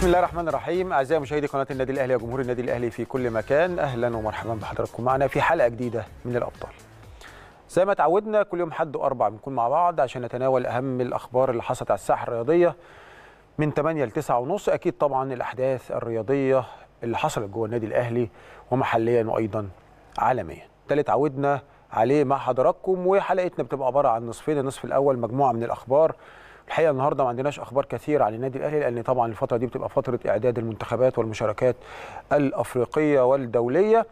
بسم الله الرحمن الرحيم اعزائي مشاهدي قناه النادي الاهلي وجمهور النادي الاهلي في كل مكان اهلا ومرحبا بحضراتكم معنا في حلقه جديده من الابطال زي ما تعودنا كل يوم حد واربع بنكون مع بعض عشان نتناول اهم الاخبار اللي حصلت على الساحه الرياضيه من 8 ل 9 ونص اكيد طبعا الاحداث الرياضيه اللي حصلت جوه النادي الاهلي ومحليا وايضا عالميا ده اللي اتعودنا عليه مع حضراتكم وحلقتنا بتبقى عباره عن نصفين النصف الاول مجموعه من الاخبار الحقيقه النهارده ما عندناش اخبار كثير عن النادي الاهلي لان طبعا الفتره دي بتبقى فتره اعداد المنتخبات والمشاركات الافريقيه والدوليه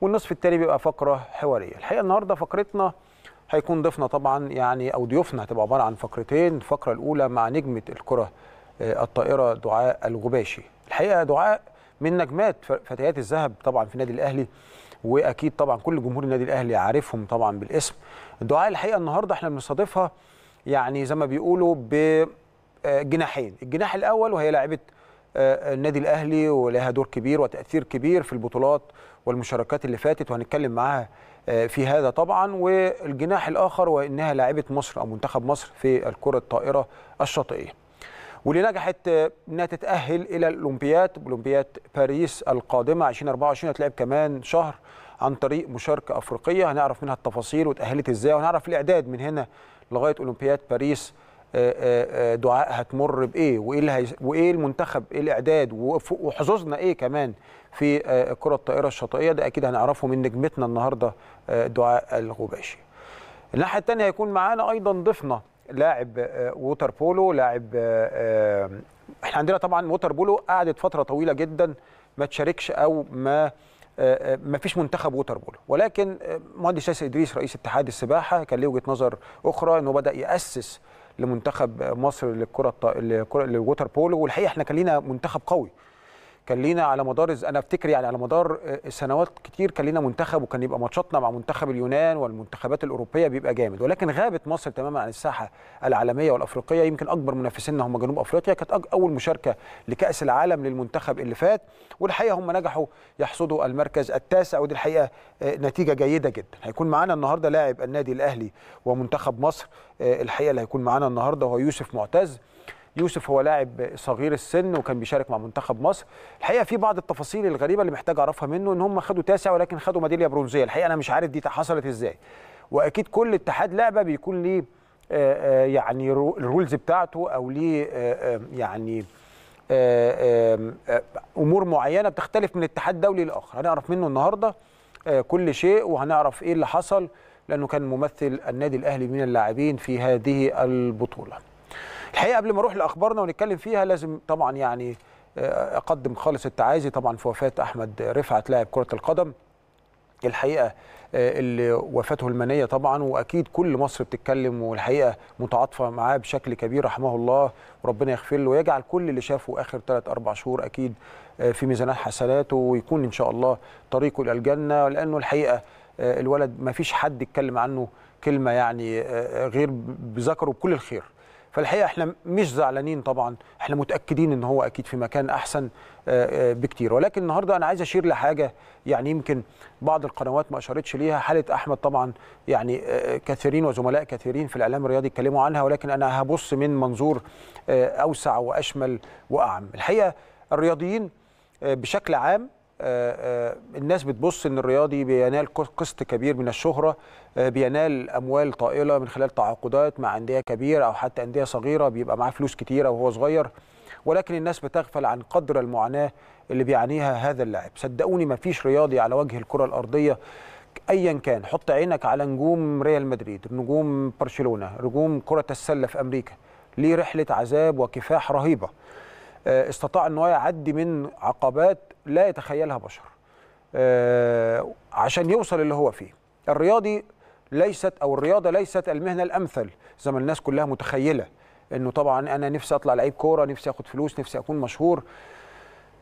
والنصف الثاني بيبقى فقره حواريه الحقيقه النهارده فقرتنا هيكون ضيفنا طبعا يعني او ضيوفنا هتبقى عباره عن فقرتين الفقره الاولى مع نجمه الكره آه، الطائره دعاء الغباشي الحقيقه دعاء من نجمات فتيات الذهب طبعا في النادي الاهلي واكيد طبعا كل جمهور النادي الاهلي عارفهم طبعا بالاسم دعاء الحقيقه النهارده احنا بنستضيفها يعني زي ما بيقولوا بجناحين آه، الجناح الاول وهي لاعبه آه، آه، النادي الاهلي ولها دور كبير وتاثير كبير في البطولات والمشاركات اللي فاتت وهنتكلم معاها في هذا طبعا والجناح الاخر وانها لاعبه مصر او منتخب مصر في الكره الطائره الشاطئيه واللي نجحت انها تتاهل الى الاولمبياد اولمبياد باريس القادمه 2024 هتلعب كمان شهر عن طريق مشاركه افريقيه هنعرف منها التفاصيل وتاهلت ازاي وهنعرف الاعداد من هنا لغايه اولمبياد باريس آه، آه، آه، دعاء هتمر بايه وايه اللي وايه المنتخب ايه الاعداد وحظوظنا ايه كمان في الكره الطائره الشاطئيه ده اكيد هنعرفه من نجمتنا النهارده دعاء الغباشي الناحيه الثانيه هيكون معانا ايضا ضيفنا لاعب ووتر بولو لاعب احنا عندنا طبعا ووتر بولو قعدت فتره طويله جدا ما تشاركش او ما آه، آه، ما فيش منتخب ووتر بول ولكن آه، مهندس ياسر ادريس رئيس اتحاد السباحه كان له وجهه نظر اخرى انه بدا ياسس لمنتخب مصر للكره الط... للووتر بولو والحقيقه احنا كان لينا منتخب قوي كان لينا على مدار انا افتكر يعني على مدار آه، سنوات كتير كان لينا منتخب وكان يبقى ماتشاتنا مع منتخب اليونان والمنتخبات الاوروبيه بيبقى جامد ولكن غابت مصر تماما عن الساحه العالميه والافريقيه يمكن اكبر منافسينا هم جنوب افريقيا كانت اول مشاركه لكاس العالم للمنتخب اللي فات والحقيقه هم نجحوا يحصدوا المركز التاسع ودي الحقيقه آه، نتيجه جيده جدا هيكون معانا النهارده لاعب النادي الاهلي ومنتخب مصر آه، الحقيقه اللي هيكون معانا النهارده هو يوسف معتز يوسف هو لاعب صغير السن وكان بيشارك مع منتخب مصر الحقيقه في بعض التفاصيل الغريبه اللي محتاج اعرفها منه ان هم خدوا تاسع ولكن خدوا ميداليه برونزيه الحقيقه انا مش عارف دي حصلت ازاي واكيد كل اتحاد لعبه بيكون ليه آه، آه، يعني الرولز بتاعته او ليه آه، يعني امور معينه بتختلف من اتحاد دولي لاخر هنعرف منه النهارده كل شيء وهنعرف ايه اللي حصل لانه كان ممثل النادي الاهلي من اللاعبين في هذه البطوله الحقيقه قبل ما اروح لاخبارنا ونتكلم فيها لازم طبعا يعني آه، اقدم خالص التعازي طبعا في وفاه احمد رفعت لاعب كره القدم الحقيقه آه، اللي وفاته المنيه طبعا واكيد كل مصر بتتكلم والحقيقه متعاطفه معاه بشكل كبير رحمه الله وربنا يغفر له ويجعل كل اللي شافه اخر ثلاث اربع شهور اكيد آه، في ميزانات حسناته ويكون ان شاء الله طريقه الى الجنه لانه الحقيقه الولد ما فيش حد يتكلم عنه كلمه يعني غير بذكره بكل الخير فالحقيقه احنا مش زعلانين طبعا احنا متاكدين ان هو اكيد في مكان احسن آه، آه، بكتير ولكن النهارده انا عايز اشير لحاجه يعني يمكن بعض القنوات ما اشارتش ليها حاله احمد طبعا يعني آه، كثيرين وزملاء كثيرين في الاعلام الرياضي اتكلموا عنها ولكن انا هبص من منظور اوسع واشمل واعم الحقيقه الرياضيين بشكل عام آه، آه، الناس بتبص ان الرياضي بينال قسط كبير من الشهره آه، بينال اموال طائله من خلال تعاقدات مع انديه كبيره او حتى انديه صغيره بيبقى معاه فلوس كتيره وهو صغير ولكن الناس بتغفل عن قدر المعاناه اللي بيعانيها هذا اللاعب صدقوني ما فيش رياضي على وجه الكره الارضيه ايا كان حط عينك على نجوم ريال مدريد نجوم برشلونه نجوم كره السله في امريكا ليه رحله عذاب وكفاح رهيبه استطاع ان هو يعدي من عقبات لا يتخيلها بشر آه، عشان يوصل اللي هو فيه الرياضي ليست او الرياضه ليست المهنه الامثل زي ما الناس كلها متخيله انه طبعا انا نفسي اطلع لعيب كوره نفسي اخد فلوس نفسي اكون مشهور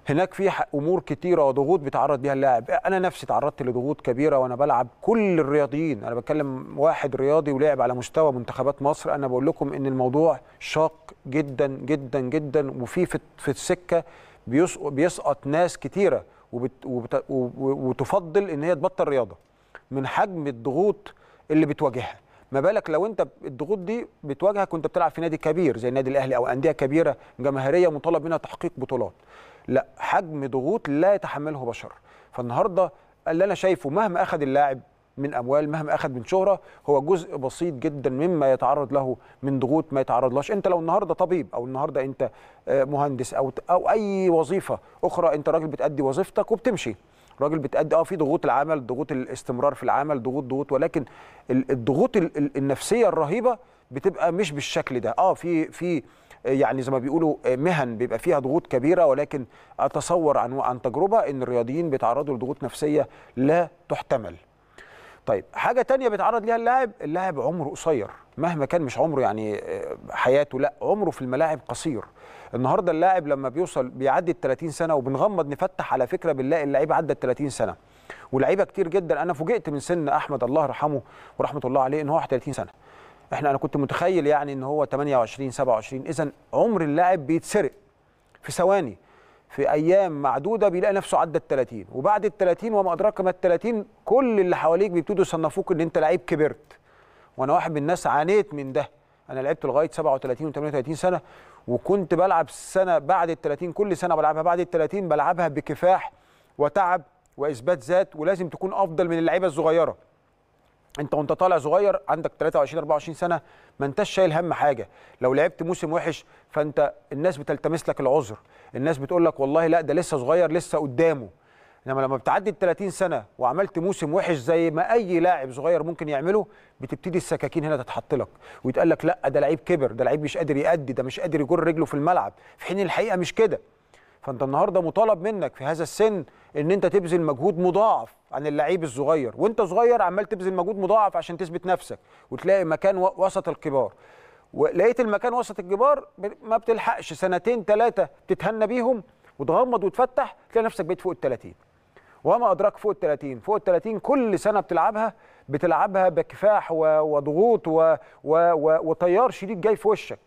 هناك في امور كتيره وضغوط بيتعرض بيها اللاعب انا نفسي تعرضت لضغوط كبيره وانا بلعب كل الرياضيين انا بتكلم واحد رياضي ولعب على مستوى منتخبات مصر انا بقول لكم ان الموضوع شاق جدا جدا جدا وفي في السكه بيسقط ناس كتيره وتفضل ان هي تبطل رياضه من حجم الضغوط اللي بتواجهها ما بالك لو انت الضغوط دي بتواجهك وانت بتلعب في نادي كبير زي النادي الاهلي او انديه كبيره جماهيريه مطالب منها تحقيق بطولات لا حجم ضغوط لا يتحمله بشر فالنهارده اللي انا شايفه مهما اخذ اللاعب من اموال مهما اخذ من شهره هو جزء بسيط جدا مما يتعرض له من ضغوط ما يتعرضلهاش انت لو النهارده طبيب او النهارده انت آه، مهندس او او اي وظيفه اخرى انت راجل بتادي وظيفتك وبتمشي راجل بتأدي اه في ضغوط العمل ضغوط الاستمرار في العمل ضغوط ضغوط ولكن الضغوط النفسيه الرهيبه بتبقى مش بالشكل ده اه في في آه، يعني زي ما بيقولوا آه، مهن بيبقى فيها ضغوط كبيره ولكن اتصور عن عن تجربه ان الرياضيين بيتعرضوا لضغوط نفسيه لا تحتمل طيب حاجه تانية بيتعرض ليها اللاعب اللاعب عمره قصير مهما كان مش عمره يعني آه، حياته لا عمره في الملاعب قصير النهارده اللاعب لما بيوصل بيعدي ال 30 سنه وبنغمض نفتح على فكره بنلاقي اللعيب عدى ال 30 سنه ولعيبه كتير جدا انا فوجئت من سن احمد الله يرحمه ورحمه الله عليه ان هو 31 سنه احنا انا كنت متخيل يعني ان هو 28 27 اذا عمر اللاعب بيتسرق في ثواني في ايام معدوده بيلاقي نفسه عدى ال 30 وبعد ال 30 وما ادراك ما ال 30 كل اللي حواليك بيبتدوا يصنفوك ان انت لعيب كبرت وانا واحد من الناس عانيت من ده انا لعبت لغايه 37 و38 سنه وكنت بلعب سنه بعد ال 30 كل سنه بلعبها بعد ال 30 بلعبها بكفاح وتعب واثبات ذات ولازم تكون افضل من اللعيبه الصغيره انت وانت طالع صغير عندك 23 24 سنه ما انتش شايل هم حاجه لو لعبت موسم وحش فانت الناس بتلتمس لك العذر الناس بتقول لك والله لا ده لسه صغير لسه قدامه انما لما بتعدي ال 30 سنه وعملت موسم وحش زي ما اي لاعب صغير ممكن يعمله بتبتدي السكاكين هنا تتحط لك ويتقال لك لا ده لعيب كبر ده لعيب مش قادر يأدي ده مش قادر يجر رجله في الملعب في حين الحقيقه مش كده فانت النهارده مطالب منك في هذا السن ان انت تبذل مجهود مضاعف عن اللعيب الصغير وانت صغير عمال تبذل مجهود مضاعف عشان تثبت نفسك وتلاقي مكان وسط الكبار ولقيت المكان وسط الكبار ما بتلحقش سنتين ثلاثه تتهنى بيهم وتغمض وتفتح تلاقي نفسك بقيت فوق ال 30 وما ادراك فوق ال 30 فوق ال 30 كل سنه بتلعبها بتلعبها بكفاح وضغوط وتيار شديد جاي في وشك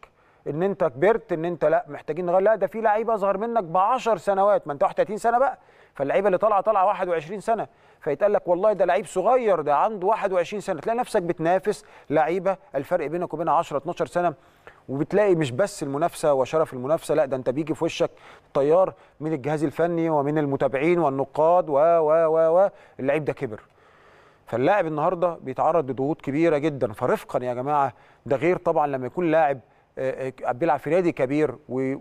ان انت كبرت ان انت لا محتاجين نغير لا ده في لعيبه اصغر منك ب 10 سنوات ما انت 31 سنه بقى فاللعيبه اللي طالعه طالعه 21 سنه فيتقال لك والله ده لعيب صغير ده عنده 21 سنه تلاقي نفسك بتنافس لعيبه الفرق بينك وبينها 10 12 سنه وبتلاقي مش بس المنافسه وشرف المنافسه لا ده انت بيجي في وشك طيار من الجهاز الفني ومن المتابعين والنقاد و و و و اللعيب ده كبر فاللاعب النهارده بيتعرض لضغوط كبيره جدا فرفقا يا جماعه ده غير طبعا لما يكون لاعب آه، آه، بيلعب في نادي كبير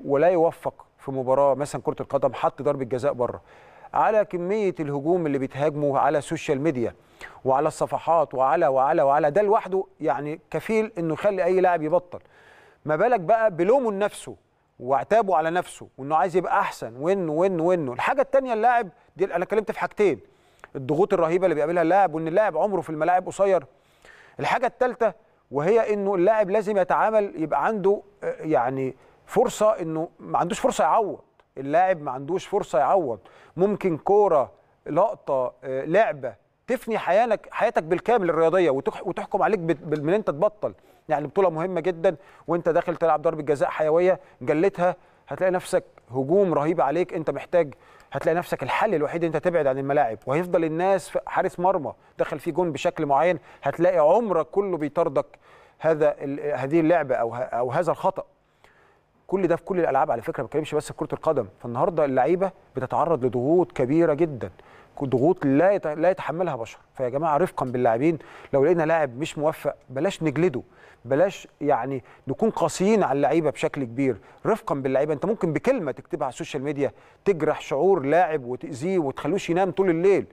ولا يوفق في مباراه مثلا كره القدم حط ضربه جزاء بره على كميه الهجوم اللي بيتهاجموا على السوشيال ميديا وعلى الصفحات وعلى وعلى وعلى ده لوحده يعني كفيل انه يخلي اي لاعب يبطل ما بالك بقى بلومه لنفسه وعتابه على نفسه وانه عايز يبقى احسن وانه وانه وانه الحاجه الثانيه اللاعب دي انا اتكلمت في حاجتين الضغوط الرهيبه اللي بيقابلها اللاعب وان اللاعب عمره في الملاعب قصير الحاجه الثالثه وهي انه اللاعب لازم يتعامل يبقى عنده آه، يعني فرصه انه ما عندوش فرصه يعوض اللاعب ما عندوش فرصه يعوض ممكن كوره لقطه آه، لعبه تفني حياتك حياتك بالكامل الرياضيه وتحكم عليك بان انت تبطل يعني بطوله مهمه جدا وانت داخل تلعب ضربه جزاء حيويه جلتها هتلاقي نفسك هجوم رهيب عليك انت محتاج هتلاقي نفسك الحل الوحيد انت تبعد عن الملاعب وهيفضل الناس حارس مرمى دخل فيه جون بشكل معين هتلاقي عمرك كله بيطاردك هذا هذه اللعبه او او هذا الخطا كل ده في كل الالعاب على فكره ما بتكلمش بس في كره القدم فالنهارده اللعيبه بتتعرض لضغوط كبيره جدا ضغوط لا لا يتحملها بشر فيا جماعه رفقا باللاعبين لو لقينا لاعب مش موفق بلاش نجلده بلاش يعني نكون قاسيين على اللعيبه بشكل كبير رفقا باللعيبه انت ممكن بكلمه تكتبها على السوشيال ميديا تجرح شعور لاعب وتاذيه وتخلوش ينام طول الليل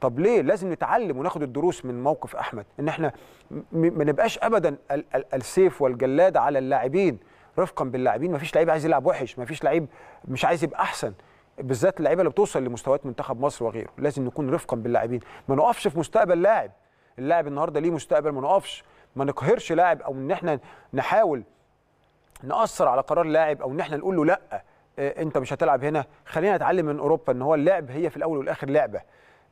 طب ليه لازم نتعلم وناخد الدروس من موقف احمد ان احنا ما نبقاش ابدا ال ال السيف والجلاد على اللاعبين رفقا باللاعبين ما فيش لعيب عايز يلعب وحش ما فيش لعيب مش عايز يبقى احسن بالذات اللعيبه اللي بتوصل لمستويات منتخب مصر وغيره لازم نكون رفقا باللاعبين ما نقفش في مستقبل لاعب اللاعب النهارده ليه مستقبل ما نقفش ما نقهرش لاعب او ان احنا نحاول ناثر على قرار لاعب او ان احنا نقول له لا آه، انت مش هتلعب هنا خلينا نتعلم من اوروبا ان هو اللعب هي في الاول والاخر لعبه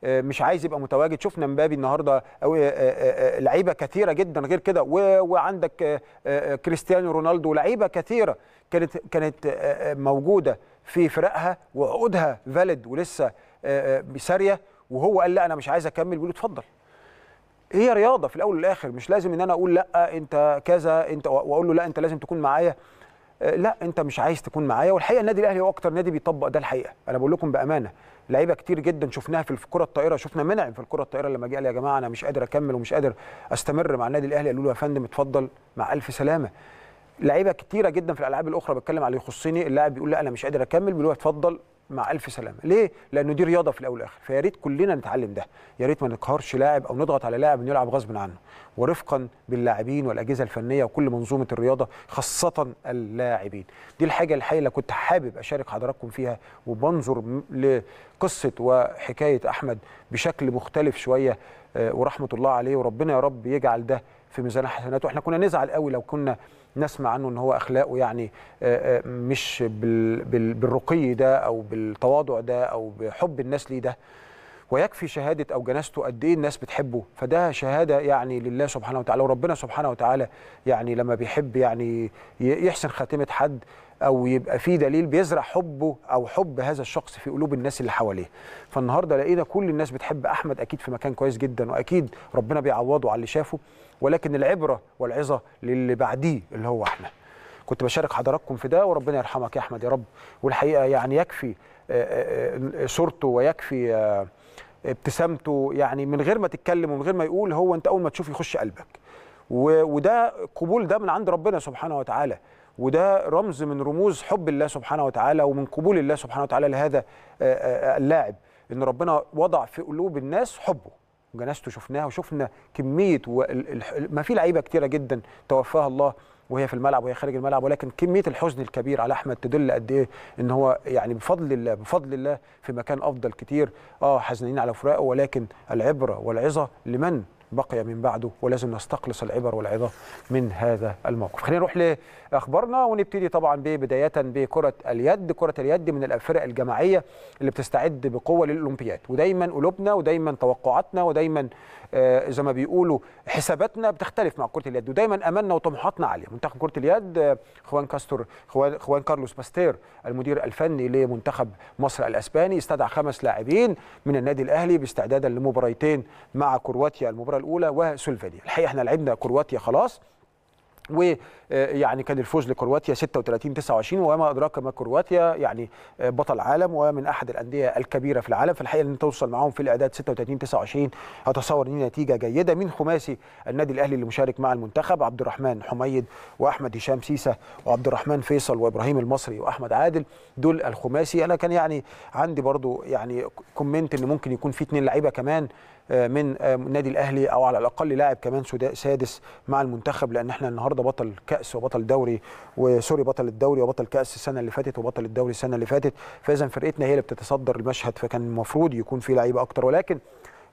آه، مش عايز يبقى متواجد شفنا مبابي النهارده او آه، لعيبه كثيره جدا غير كده وعندك كريستيانو رونالدو لعيبه كثيره كانت كانت آه، آه، موجوده في فرقها وعقودها فاليد ولسه آه، ساريه وهو قال لا انا مش عايز اكمل بيقول اتفضل هي رياضه في الاول والاخر مش لازم ان انا اقول لا انت كذا انت واقول له لا انت لازم تكون معايا لا انت مش عايز تكون معايا والحقيقه النادي الاهلي هو اكتر نادي بيطبق ده الحقيقه انا بقول لكم بامانه لعيبه كتير جدا شفناها في الكره الطائره شفنا منعم في الكره الطائره لما جه قال يا جماعه انا مش قادر اكمل ومش قادر استمر مع النادي الاهلي قالوا له يا فندم اتفضل مع الف سلامه لعيبه كتيره جدا في الالعاب الاخرى بتكلم على يخصني اللاعب بيقول لا انا مش قادر اكمل بيقول اتفضل مع الف سلامه ليه لانه دي رياضه في الاول والاخر فياريت كلنا نتعلم ده يا ريت ما نقهرش لاعب او نضغط على لاعب انه يلعب غصب عنه ورفقا باللاعبين والاجهزه الفنيه وكل منظومه الرياضه خاصه اللاعبين دي الحاجه الحقيقه اللي كنت حابب اشارك حضراتكم فيها وبنظر لقصه وحكايه احمد بشكل مختلف شويه آه، ورحمه الله عليه وربنا يا رب يجعل ده في ميزان حسناته احنا كنا نزعل قوي لو كنا نسمع عنه ان هو اخلاقه يعني آه، آه، مش بالرقي ده او بالتواضع ده او بحب الناس ليه ده ويكفي شهادة أو جنازته قد إيه الناس بتحبه فده شهادة يعني لله سبحانه وتعالى وربنا سبحانه وتعالى يعني لما بيحب يعني يحسن خاتمة حد أو يبقى في دليل بيزرع حبه أو حب هذا الشخص في قلوب الناس اللي حواليه فالنهاردة لقينا كل الناس بتحب أحمد أكيد في مكان كويس جدا وأكيد ربنا بيعوضه على اللي شافه ولكن العبره والعظه للي بعديه اللي هو احنا كنت بشارك حضراتكم في ده وربنا يرحمك يا احمد يا رب والحقيقه يعني يكفي آه، آه، آه، صورته ويكفي ابتسامته يعني من غير ما تتكلم ومن غير ما يقول هو انت اول ما تشوف يخش قلبك وده قبول ده من عند ربنا سبحانه وتعالى وده رمز من رموز حب الله سبحانه وتعالى ومن قبول الله سبحانه وتعالى لهذا اللاعب ان ربنا وضع في قلوب الناس حبه وجنازته شفناها وشفنا كميه و... ما في لعيبه كتيره جدا توفاها الله وهي في الملعب وهي خارج الملعب ولكن كميه الحزن الكبير على احمد تدل قد ايه ان هو يعني بفضل الله بفضل الله في مكان افضل كتير اه حزنين على فراقه ولكن العبره والعظه لمن بقي من بعده ولازم نستخلص العبر والعظه من هذا الموقف خلينا نروح ل اخبارنا ونبتدي طبعا بدايه بكره اليد كره اليد من الفرق الجماعيه اللي بتستعد بقوه للاولمبياد ودايما قلوبنا ودايما توقعاتنا ودايما آه، زي ما بيقولوا حساباتنا بتختلف مع كره اليد ودايما املنا وطموحاتنا عاليه منتخب كره اليد آه، خوان كاستور خوان, خوان كارلوس باستير المدير الفني لمنتخب مصر الاسباني استدعى خمس لاعبين من النادي الاهلي باستعدادا لمباراتين مع كرواتيا المباراه الاولى وسلوفينيا الحقيقه احنا لعبنا كرواتيا خلاص ويعني آه، كان الفوز لكرواتيا 36 29 وما ادراك ما كرواتيا يعني آه، بطل عالم ومن احد الانديه الكبيره في العالم فالحقيقه ان توصل معاهم في الاعداد 36 29 اتصور ان نتيجه جيده من خماسي النادي الاهلي اللي مشارك مع المنتخب عبد الرحمن حميد واحمد هشام سيسه وعبد الرحمن فيصل وابراهيم المصري واحمد عادل دول الخماسي انا كان يعني عندي برضو يعني كومنت ان ممكن يكون في اثنين لعيبه كمان آه، من النادي آه، الاهلي او على الاقل لاعب كمان سادس مع المنتخب لان احنا النهارده بطل كاس وبطل دوري وسوري بطل الدوري وبطل كاس السنه اللي فاتت وبطل الدوري السنه اللي فاتت فاذا فرقتنا هي اللي بتتصدر المشهد فكان المفروض يكون في لعيبه اكتر ولكن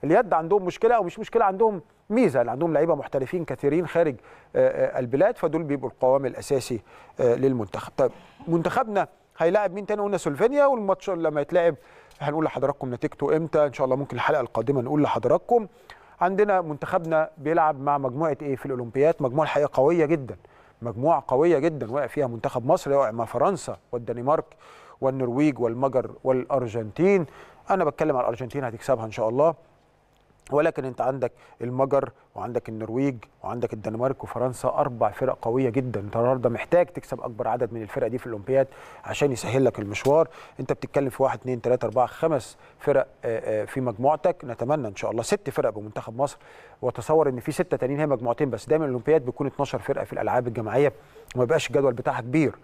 اليد عندهم مشكله او مش مشكله عندهم ميزه اللي عندهم لعيبه محترفين كثيرين خارج آه، البلاد فدول بيبقوا القوام الاساسي للمنتخب طيب منتخبنا هيلاعب مين تاني قلنا سلوفينيا والماتش لما يتلعب هنقول لحضراتكم نتيجته امتى ان شاء الله ممكن الحلقه القادمه نقول لحضراتكم عندنا منتخبنا بيلعب مع مجموعه ايه في الاولمبياد مجموعه الحقيقه قويه جدا مجموعه قويه جدا واقع فيها منتخب مصر واقع مع فرنسا والدنمارك والنرويج والمجر والارجنتين انا بتكلم على الارجنتين هتكسبها ان شاء الله ولكن انت عندك المجر وعندك النرويج وعندك الدنمارك وفرنسا اربع فرق قويه جدا انت النهارده محتاج تكسب اكبر عدد من الفرق دي في الاولمبياد عشان يسهل لك المشوار انت بتتكلم في 1 2 3 4 5 فرق آه، آه، في مجموعتك نتمنى ان شاء الله ست فرق بمنتخب مصر واتصور ان في سته تانيين هي مجموعتين بس دايما الاولمبياد بيكون 12 فرقه في الالعاب الجماعيه وما بيبقاش الجدول بتاعها كبير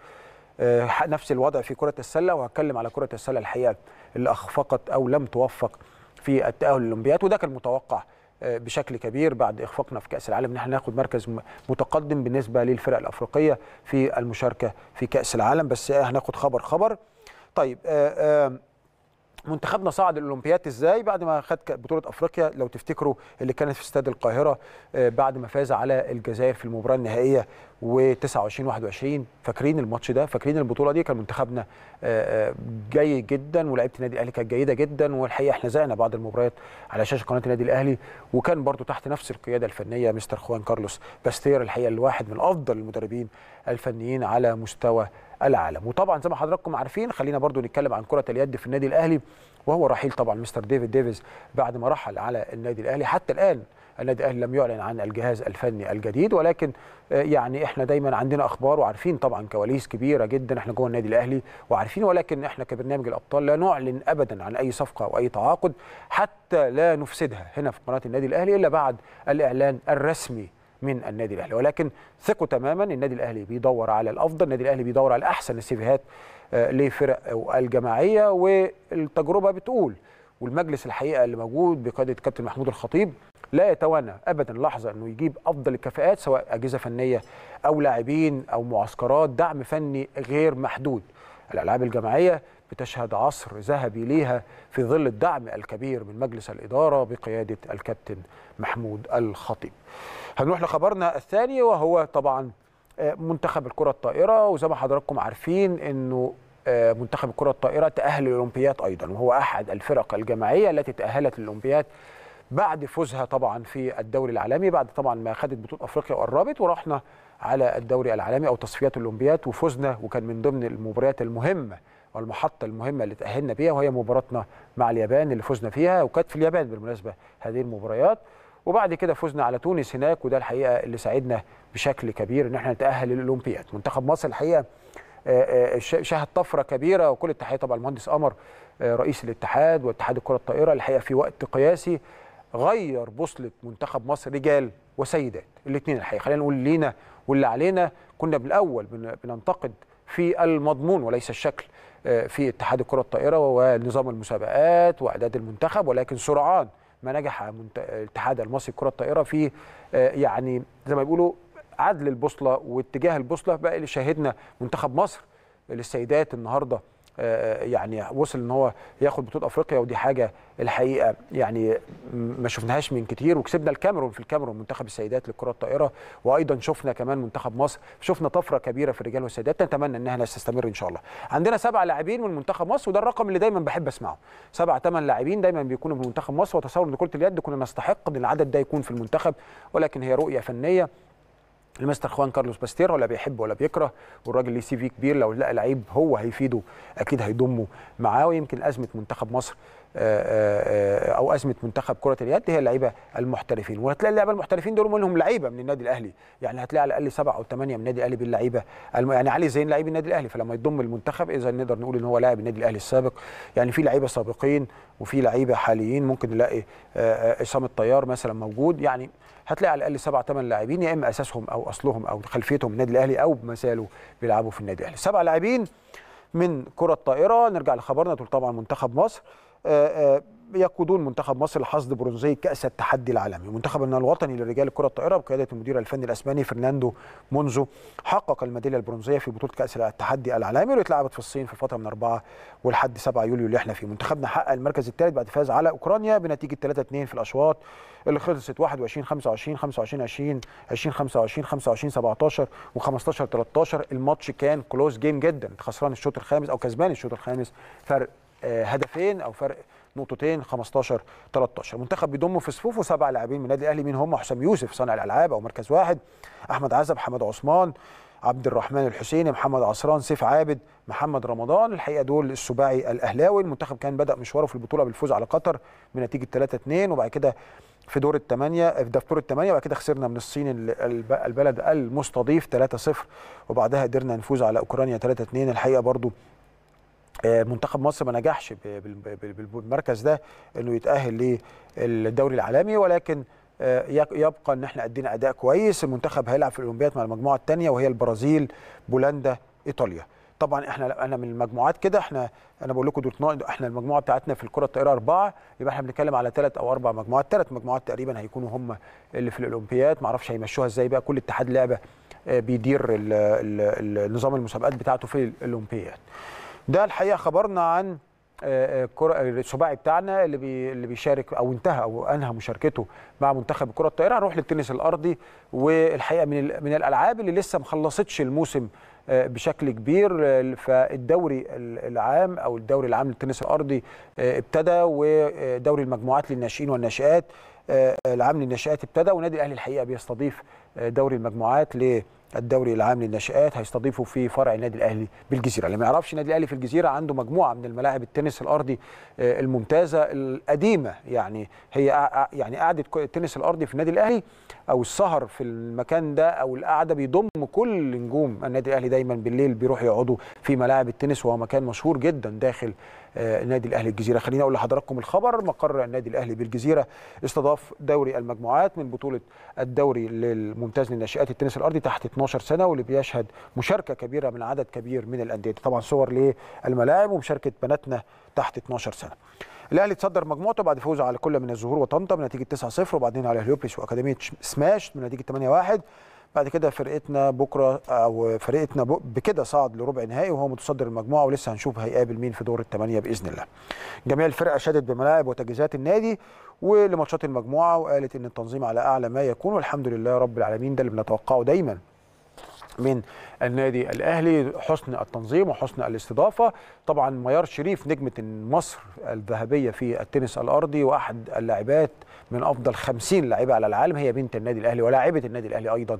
آه، نفس الوضع في كره السله وهتكلم على كره السله الحقيقه اللي اخفقت او لم توفق في التأهل الأولمبيات وده كان متوقع آه، بشكل كبير بعد اخفاقنا في كاس العالم ان احنا ناخد مركز متقدم بالنسبه للفرق الافريقيه في المشاركه في كاس العالم بس هناخد خبر خبر طيب آآ آه، آآ آه، منتخبنا صعد الاولمبياد ازاي بعد ما خد بطوله افريقيا لو تفتكروا اللي كانت في استاد القاهره آه، بعد ما فاز على الجزائر في المباراه النهائيه و29 21 فاكرين الماتش ده فاكرين البطوله دي كان منتخبنا آه، آه، جيد جدا ولاعيبه النادي الاهلي كانت جيده جدا والحقيقه احنا زقنا بعض المباريات على شاشه قناه النادي الاهلي وكان برضو تحت نفس القياده الفنيه مستر خوان كارلوس باستير الحقيقه الواحد من افضل المدربين الفنيين على مستوى العالم وطبعا زي ما حضراتكم عارفين خلينا برضو نتكلم عن كره اليد في النادي الاهلي وهو رحيل طبعا مستر ديفيد ديفيز بعد ما رحل على النادي الاهلي حتى الان النادي الاهلي لم يعلن عن الجهاز الفني الجديد ولكن آه، يعني احنا دايما عندنا اخبار وعارفين طبعا كواليس كبيره جدا احنا جوه النادي الاهلي وعارفين ولكن احنا كبرنامج الابطال لا نعلن ابدا عن اي صفقه او اي تعاقد حتى لا نفسدها هنا في قناه النادي الاهلي الا بعد الاعلان الرسمي من النادي الاهلي ولكن ثقوا تماما النادي الاهلي بيدور على الافضل النادي الاهلي بيدور على احسن السيفيهات آه، لفرق الجماعيه والتجربه بتقول والمجلس الحقيقه اللي موجود بقياده الكابتن محمود الخطيب لا يتوانى ابدا لحظه انه يجيب افضل الكفاءات سواء اجهزه فنيه او لاعبين او معسكرات دعم فني غير محدود الالعاب الجماعيه بتشهد عصر ذهبي ليها في ظل الدعم الكبير من مجلس الإدارة بقيادة الكابتن محمود الخطيب هنروح لخبرنا الثاني وهو طبعا آه، منتخب الكرة الطائرة وزي ما حضراتكم عارفين أنه آه، منتخب الكرة الطائرة تأهل للأولمبياد أيضا وهو أحد الفرق الجماعية التي تأهلت للأولمبياد بعد فوزها طبعا في الدوري العالمي بعد طبعا ما خدت بطوله افريقيا وقربت ورحنا على الدوري العالمي او تصفيات الاولمبياد وفزنا وكان من ضمن المباريات المهمه والمحطه المهمه اللي تاهلنا بيها وهي مباراتنا مع اليابان اللي فزنا فيها وكانت في اليابان بالمناسبه هذه المباريات وبعد كده فزنا على تونس هناك وده الحقيقه اللي ساعدنا بشكل كبير ان احنا نتاهل للاولمبياد منتخب مصر الحقيقه آه، آه، شهد طفره كبيره وكل التحيه طبعا المهندس قمر آه، رئيس الاتحاد واتحاد الكره الطائره الحقيقه في وقت قياسي غير بوصله منتخب مصر رجال وسيدات الاثنين الحقيقه خلينا نقول لينا واللي علينا كنا بالاول بننتقد في المضمون وليس الشكل آه، في اتحاد الكره الطائره ونظام المسابقات واعداد المنتخب ولكن سرعان ما نجح الاتحاد المصري لكره الطائره في آه، يعني زي ما بيقولوا عدل البوصله واتجاه البوصله بقى اللي شاهدنا منتخب مصر للسيدات النهارده يعني وصل ان هو ياخد بطوله افريقيا ودي حاجه الحقيقه يعني ما شفناهاش من كتير وكسبنا الكاميرون في الكاميرون منتخب السيدات للكره الطائره وايضا شفنا كمان منتخب مصر شفنا طفره كبيره في الرجال والسيدات نتمنى انها تستمر ان شاء الله عندنا سبع لاعبين من منتخب مصر وده الرقم اللي دايما بحب اسمعه سبع ثمان لاعبين دايما بيكونوا من منتخب مصر واتصور ان كره اليد كنا نستحق ان العدد ده يكون في المنتخب ولكن هي رؤيه فنيه المستر خوان كارلوس باستير ولا بيحب ولا بيكره والراجل ليه سي في كبير لو لقى لعيب هو هيفيده اكيد هيضمه معاه ويمكن ازمه منتخب مصر آه، آه، آه، او ازمه منتخب كره اليد هي اللعيبه المحترفين وهتلاقي اللعيبه المحترفين دول منهم لعيبه من النادي الاهلي يعني هتلاقي على الاقل سبعه او ثمانيه من النادي الاهلي باللعيبه يعني علي زين لعيب النادي الاهلي فلما يضم المنتخب اذا نقدر نقول ان هو لاعب النادي الاهلي السابق يعني في لعيبه سابقين وفي لعيبه حاليين ممكن نلاقي عصام الطيار مثلا موجود يعني هتلاقي على الاقل سبعة ثمان لاعبين يا اما اساسهم او اصلهم او خلفيتهم النادي الاهلي او ما زالوا بيلعبوا في النادي الاهلي سبع لاعبين من كره الطائره نرجع لخبرنا طبعا منتخب مصر آه، آه، يقودون منتخب مصر لحصد برونزيه كاس التحدي العالمي منتخبنا الوطني لرجال الكره الطائره بقياده المدير الفني الاسباني فرناندو مونزو حقق الميداليه البرونزيه في بطوله كاس التحدي العالمي اللي اتلعبت في الصين في فتره من 4 ولحد 7 يوليو اللي احنا فيه منتخبنا حقق المركز الثالث بعد فاز على اوكرانيا بنتيجه 3 2 في الاشواط اللي خلصت 21 25 25 20 20 25 25 17 و15 13 الماتش كان كلوز جيم جدا خسران الشوط الخامس او كسبان الشوط الخامس فرق آه، هدفين او فرق نقطتين 15 13 المنتخب بيضم في صفوفه سبع لاعبين من النادي الاهلي مين هم حسام يوسف صانع الالعاب او مركز واحد احمد عزب حمد عثمان عبد الرحمن الحسيني محمد عصران سيف عابد محمد رمضان الحقيقه دول السباعي الاهلاوي المنتخب كان بدا مشواره في البطوله بالفوز على قطر بنتيجه 3 2 وبعد كده في دور الثمانيه ده في دور الثمانيه وبعد كده خسرنا من الصين البلد المستضيف 3 0 وبعدها قدرنا نفوز على اوكرانيا 3 2 الحقيقه برضو آه، منتخب مصر ما نجحش بالمركز ده انه يتاهل للدوري العالمي ولكن آه، يبقى ان احنا ادينا اداء كويس المنتخب هيلعب في الاولمبياد مع المجموعه الثانيه وهي البرازيل بولندا ايطاليا طبعا احنا انا من المجموعات كده احنا انا بقول لكم دول احنا المجموعه بتاعتنا في الكره الطائره اربعه يبقى احنا بنتكلم على ثلاث او اربع مجموعات ثلاث مجموعات تقريبا هيكونوا هم اللي في الاولمبياد ما اعرفش هيمشوها ازاي بقى كل اتحاد لعبه آه، بيدير النظام المسابقات بتاعته في الاولمبياد ده الحقيقه خبرنا عن الكره آه، آه، السباعي بتاعنا اللي بي اللي بيشارك او انتهى او انهى مشاركته مع منتخب الكره الطائره هنروح للتنس الارضي والحقيقه من من الالعاب اللي لسه ما خلصتش الموسم آه، بشكل كبير فالدوري العام او الدوري العام للتنس الارضي ابتدى ودوري المجموعات للناشئين والناشئات العام للناشئات ابتدى ونادي الاهلي الحقيقه بيستضيف دوري المجموعات ل الدوري العام للناشئات هيستضيفه في فرع النادي الاهلي بالجزيره اللي ما يعرفش النادي الاهلي في الجزيره عنده مجموعه من الملاعب التنس الارضي آه، الممتازه القديمه يعني هي يعني قعده التنس الارضي في النادي الاهلي او السهر في المكان ده او القعده بيضم كل نجوم النادي الاهلي دايما بالليل بيروحوا يقعدوا في ملاعب التنس وهو مكان مشهور جدا داخل آه، نادي الاهلي الجزيره خليني اقول لحضراتكم الخبر مقر النادي الاهلي بالجزيره استضاف دوري المجموعات من بطوله الدوري للممتاز للناشئات التنس الارضي تحت 12 سنه واللي بيشهد مشاركه كبيره من عدد كبير من الانديه طبعا صور للملاعب ومشاركه بناتنا تحت 12 سنه الاهلي تصدر مجموعته بعد فوزه على كل من الزهور وطنطا بنتيجه 9-0 وبعدين على هليوبلس واكاديميه سماش بنتيجه 8-1 بعد كده فرقتنا بكره او فرقتنا بكده صعد لربع نهائي وهو متصدر المجموعه ولسه هنشوف هيقابل مين في دور الثمانيه باذن الله. جميع الفرق اشادت بملاعب وتجهيزات النادي ولماتشات المجموعه وقالت ان التنظيم على اعلى ما يكون والحمد لله رب العالمين ده اللي بنتوقعه دايما من النادي الاهلي حسن التنظيم وحسن الاستضافه طبعا ميار شريف نجمه مصر الذهبيه في التنس الارضي واحد اللاعبات من افضل 50 لاعيبه على العالم هي بنت النادي الاهلي ولاعيبه النادي الاهلي ايضا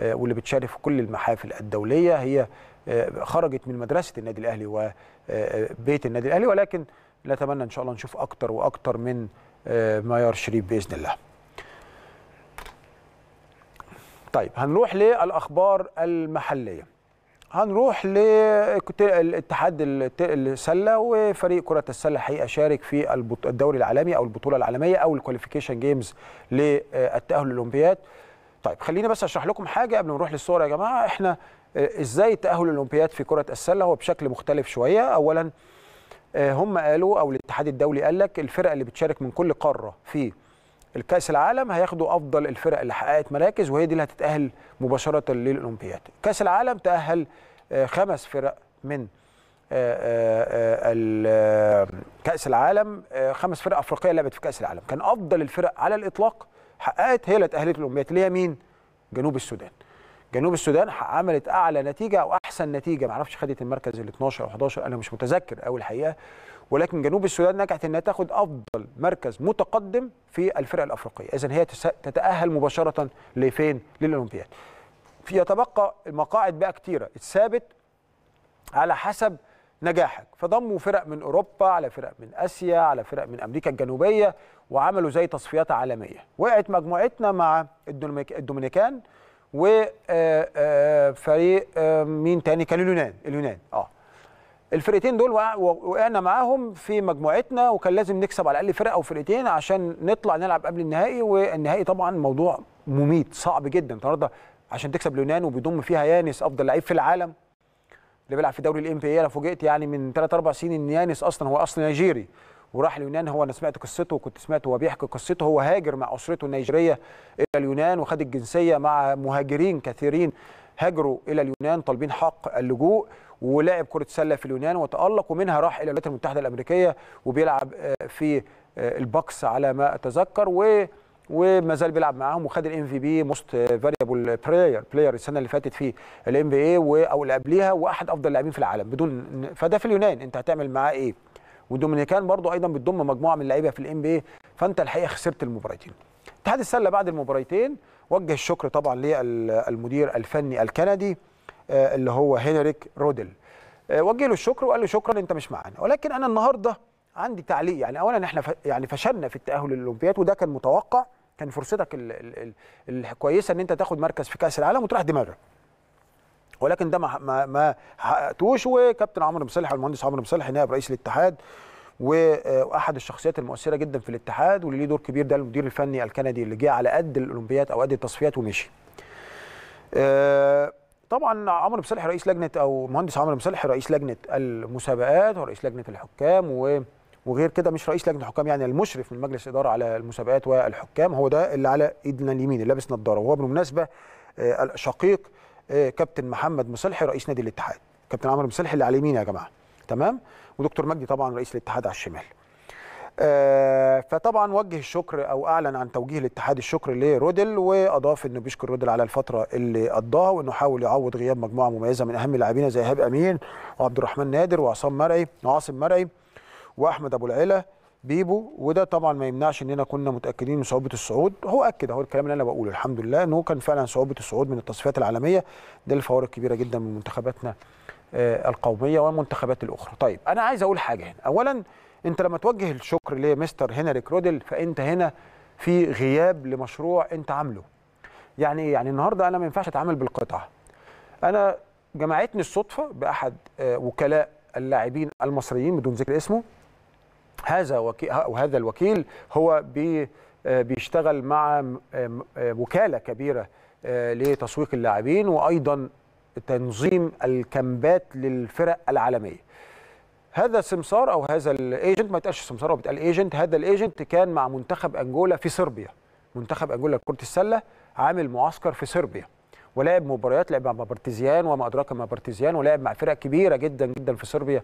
آه، واللي بتشارك في كل المحافل الدوليه هي آه، خرجت من مدرسه النادي الاهلي وبيت آه، النادي الاهلي ولكن نتمنى ان شاء الله نشوف اكتر واكتر من ميار شريف باذن الله. طيب هنروح للاخبار المحليه. هنروح للاتحاد السله وفريق كره السله حقيقه شارك في الدوري العالمي او البطوله العالميه او الكواليفيكيشن جيمز للتاهل للاولمبياد طيب خليني بس اشرح لكم حاجه قبل ما نروح للصور يا جماعه احنا آه، ازاي تاهل الاولمبياد في كره السله هو بشكل مختلف شويه اولا آه، هم قالوا او الاتحاد الدولي قال لك الفرق اللي بتشارك من كل قاره في الكاس العالم هياخدوا افضل الفرق اللي حققت مراكز وهي دي اللي هتتاهل مباشره للاولمبياد كاس العالم تاهل آه، خمس فرق من آه، آه، كاس العالم خمس فرق افريقيه لعبت في كاس العالم كان افضل الفرق على الاطلاق حققت هي اللي تاهلت الاولمبياد اللي هي مين جنوب السودان جنوب السودان عملت اعلى نتيجه او احسن نتيجه معرفش خدت المركز ال 12 او 11 انا مش متذكر قوي الحقيقه ولكن جنوب السودان نجحت انها تاخد افضل مركز متقدم في الفرق الافريقيه اذا هي تتاهل مباشره لفين للاولمبياد يتبقى المقاعد بقى كتيره اتثابت على حسب نجاحك فضموا فرق من اوروبا على فرق من اسيا على فرق من امريكا الجنوبيه وعملوا زي تصفيات عالميه وقعت مجموعتنا مع الدومينيكان وفريق آه، آه، آه، مين تاني كان اليونان اليونان اه الفرقتين دول وقعنا معاهم في مجموعتنا وكان لازم نكسب على الاقل فرقه او فرقتين عشان نطلع نلعب قبل النهائي والنهائي طبعا موضوع مميت صعب جدا النهارده عشان تكسب اليونان وبيضم فيها يانس افضل لعيب في العالم اللي بيلعب في دوري الام بي اي انا فوجئت يعني من 3 4 سنين ان يانس اصلا هو اصلا نيجيري وراح اليونان هو انا سمعت قصته وكنت سمعت وهو بيحكي قصته هو هاجر مع اسرته النيجيريه الى اليونان وخد الجنسيه مع مهاجرين كثيرين هاجروا الى اليونان طالبين حق اللجوء ولعب كره سله في اليونان وتالق ومنها راح الى الولايات المتحده الامريكيه وبيلعب آه، في آه، البكس على ما اتذكر و وما زال بيلعب معاهم وخد الام في بي موست فاريبل بلاير بلاير السنه اللي فاتت في الام بي اي او اللي قبليها واحد افضل اللاعبين في العالم بدون فده في اليونان انت هتعمل معاه ايه؟ والدومينيكان برضو ايضا بتضم مجموعه من اللعيبه في الام بي اي فانت الحقيقه خسرت المباراتين. اتحاد السله بعد المباراتين وجه الشكر طبعا للمدير الفني الكندي آه، اللي هو هنريك رودل آه، وجه له الشكر وقال له شكرا انت مش معانا ولكن انا النهارده عندي تعليق يعني اولا احنا ف... يعني فشلنا في التاهل للاولمبياد وده كان متوقع كان فرصتك ال... ال... ال... الكويسه ان انت تاخد مركز في كاس العالم وتروح دماغك ولكن ده ما ما, ما حققتوش وكابتن عمرو مصلح والمهندس عمرو مصلح نائب رئيس الاتحاد آه، واحد الشخصيات المؤثره جدا في الاتحاد واللي ليه دور كبير ده المدير الفني الكندي اللي جه على قد الاولمبياد او قد التصفيات ومشي. أه طبعا عمرو مصالح رئيس لجنه او مهندس عمرو مصالح رئيس لجنه المسابقات ورئيس لجنه الحكام و وغير كده مش رئيس لجنه الحكام يعني المشرف من مجلس الاداره على المسابقات والحكام هو ده اللي على ايدنا اليمين اللي لابس نظاره وهو بالمناسبه آه، شقيق آه، كابتن محمد مصلحي رئيس نادي الاتحاد كابتن عمرو مصلحي اللي على اليمين يا جماعه تمام ودكتور مجدي طبعا رئيس الاتحاد على الشمال آه، فطبعا وجه الشكر او اعلن عن توجيه الاتحاد الشكر لرودل واضاف انه بيشكر رودل على الفتره اللي قضاها وانه حاول يعوض غياب مجموعه مميزه من اهم اللاعبين زي ايهاب امين وعبد الرحمن نادر وعصام مرعي وعاصم مرعي واحمد ابو العيله بيبو وده طبعا ما يمنعش اننا كنا متاكدين من صعوبه الصعود هو اكد اهو الكلام اللي انا بقوله الحمد لله انه كان فعلا صعوبه الصعود من التصفيات العالميه ده الفوارق كبيره جدا من منتخباتنا آه، القوميه والمنتخبات الاخرى طيب انا عايز اقول حاجه هنا اولا انت لما توجه الشكر لمستر هنري كرودل فانت هنا في غياب لمشروع انت عامله يعني ايه يعني النهارده انا ما ينفعش اتعامل بالقطعه انا جمعتني الصدفه باحد آه، وكلاء اللاعبين المصريين بدون ذكر اسمه هذا وكيل وهذا الوكيل هو بي آه، بيشتغل مع آه، وكاله كبيره لتسويق اللاعبين وايضا تنظيم الكامبات للفرق العالميه هذا السمسار او هذا الايجنت ما يتقالش سمسار هو بيتقال ايجنت هذا الايجنت كان مع منتخب انجولا في صربيا منتخب انجولا لكره السله عامل معسكر في صربيا ولعب مباريات لعب مع بارتيزيان وما ادراك ما بارتيزيان ولعب مع فرق كبيره جدا جدا في صربيا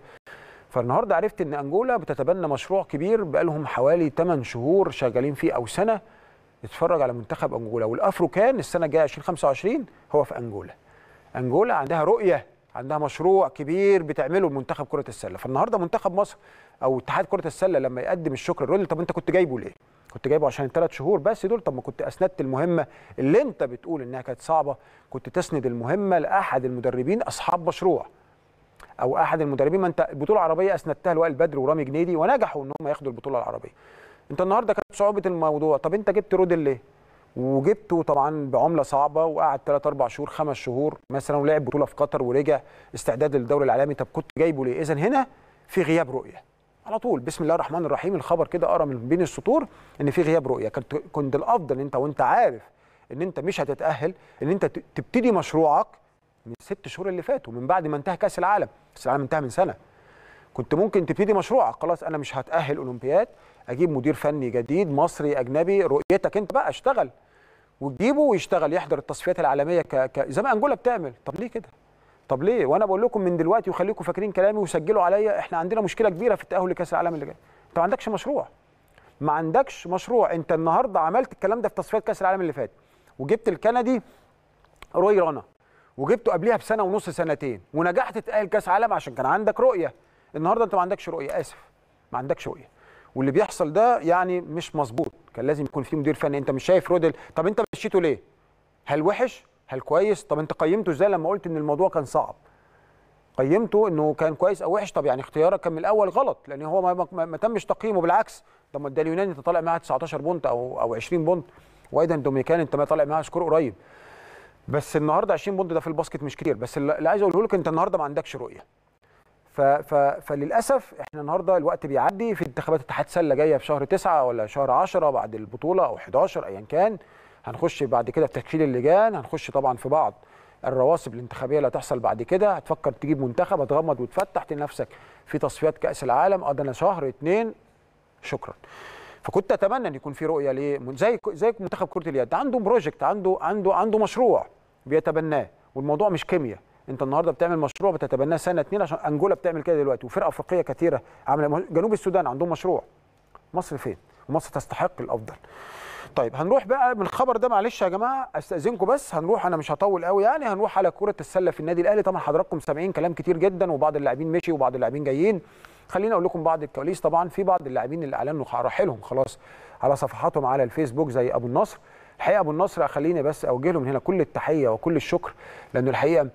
فالنهارده عرفت ان انجولا بتتبنى مشروع كبير بقالهم حوالي 8 شهور شغالين فيه او سنه يتفرج على منتخب انجولا والافرو كان السنه الجايه 2025 هو في انجولا انجولا عندها رؤيه عندها مشروع كبير بتعمله منتخب كره السله فالنهارده منتخب مصر او اتحاد كره السله لما يقدم الشكر الرول طب انت كنت جايبه ليه كنت جايبه عشان الثلاث شهور بس دول طب ما كنت اسندت المهمه اللي انت بتقول انها كانت صعبه كنت تسند المهمه لاحد المدربين اصحاب مشروع او احد المدربين ما انت البطوله العربيه اسندتها لوائل بدر ورامي جنيدي ونجحوا ان هم ياخدوا البطوله العربيه انت النهارده كانت صعوبه الموضوع طب انت جبت رودل ليه وجبته طبعا بعمله صعبه وقعد 3 4 شهور 5 شهور مثلا ولعب بطوله في قطر ورجع استعداد للدوري العالمي طب كنت جايبه ليه؟ اذا هنا في غياب رؤيه على طول بسم الله الرحمن الرحيم الخبر كده اقرا من بين السطور ان في غياب رؤيه كنت كنت الافضل انت وانت عارف ان انت مش هتتاهل ان انت تبتدي مشروعك من الست شهور اللي فاتوا من بعد ما انتهى كاس العالم كاس العالم انتهى من سنه كنت ممكن تبتدي مشروعك خلاص انا مش هتاهل اولمبياد اجيب مدير فني جديد مصري اجنبي رؤيتك انت بقى اشتغل وتجيبه ويشتغل يحضر التصفيات العالميه ك... ك... زي ما انجولا بتعمل طب ليه كده طب ليه وانا بقول لكم من دلوقتي وخليكم فاكرين كلامي وسجلوا عليا احنا عندنا مشكله كبيره في التاهل لكاس العالم اللي جاي انت ما عندكش مشروع ما عندكش مشروع انت النهارده عملت الكلام ده في تصفيات كاس العالم اللي فات وجبت الكندي روي رانا وجبته قبليها بسنه ونص سنتين ونجحت تاهل كاس عالم عشان كان عندك رؤيه النهارده انت ما عندكش رؤيه اسف ما عندكش رؤيه واللي بيحصل ده يعني مش مظبوط كان لازم يكون في مدير فني انت مش شايف رودل طب انت مشيته ليه هل وحش هل كويس طب انت قيمته ازاي لما قلت ان الموضوع كان صعب قيمته انه كان كويس او وحش طب يعني اختيارك كان من الاول غلط لان هو ما, ما, ما تمش تقييمه بالعكس طب ما اليوناني انت طالع معاه 19 بونت او او 20 بونت وايضا دوميكان انت ما طالع معاه سكور قريب بس النهارده 20 بونت ده في الباسكت مش كتير بس اللي عايز اقوله لك انت النهارده ما عندكش رؤيه ف ف فللاسف احنا النهارده الوقت بيعدي في انتخابات اتحاد سله جايه في شهر 9 ولا شهر 10 بعد البطوله او 11 ايا كان هنخش بعد كده في تشكيل اللجان هنخش طبعا في بعض الرواسب الانتخابيه اللي هتحصل بعد كده هتفكر تجيب منتخب هتغمض وتفتح لنفسك في تصفيات كاس العالم اه ده انا شهر اثنين شكرا فكنت اتمنى ان يكون في رؤيه ليه زي زي منتخب كره اليد عنده بروجكت عنده عنده عنده مشروع بيتبناه والموضوع مش كيمياء انت النهارده بتعمل مشروع بتتبناه سنه اتنين عشان انجولا بتعمل كده دلوقتي وفرق افريقيه كثيره عامله جنوب السودان عندهم مشروع مصر فين؟ مصر تستحق الافضل. طيب هنروح بقى من الخبر ده معلش يا جماعه استاذنكم بس هنروح انا مش هطول قوي يعني هنروح على كره السله في النادي الاهلي طبعا حضراتكم سامعين كلام كتير جدا وبعض اللاعبين مشي وبعض اللاعبين جايين خليني اقول لكم بعض الكواليس طبعا في بعض اللاعبين اللي اعلنوا رحيلهم خلاص على صفحاتهم على الفيسبوك زي ابو النصر الحقيقه ابو النصر خليني بس اوجه من هنا كل التحيه وكل الشكر لانه الحقيقه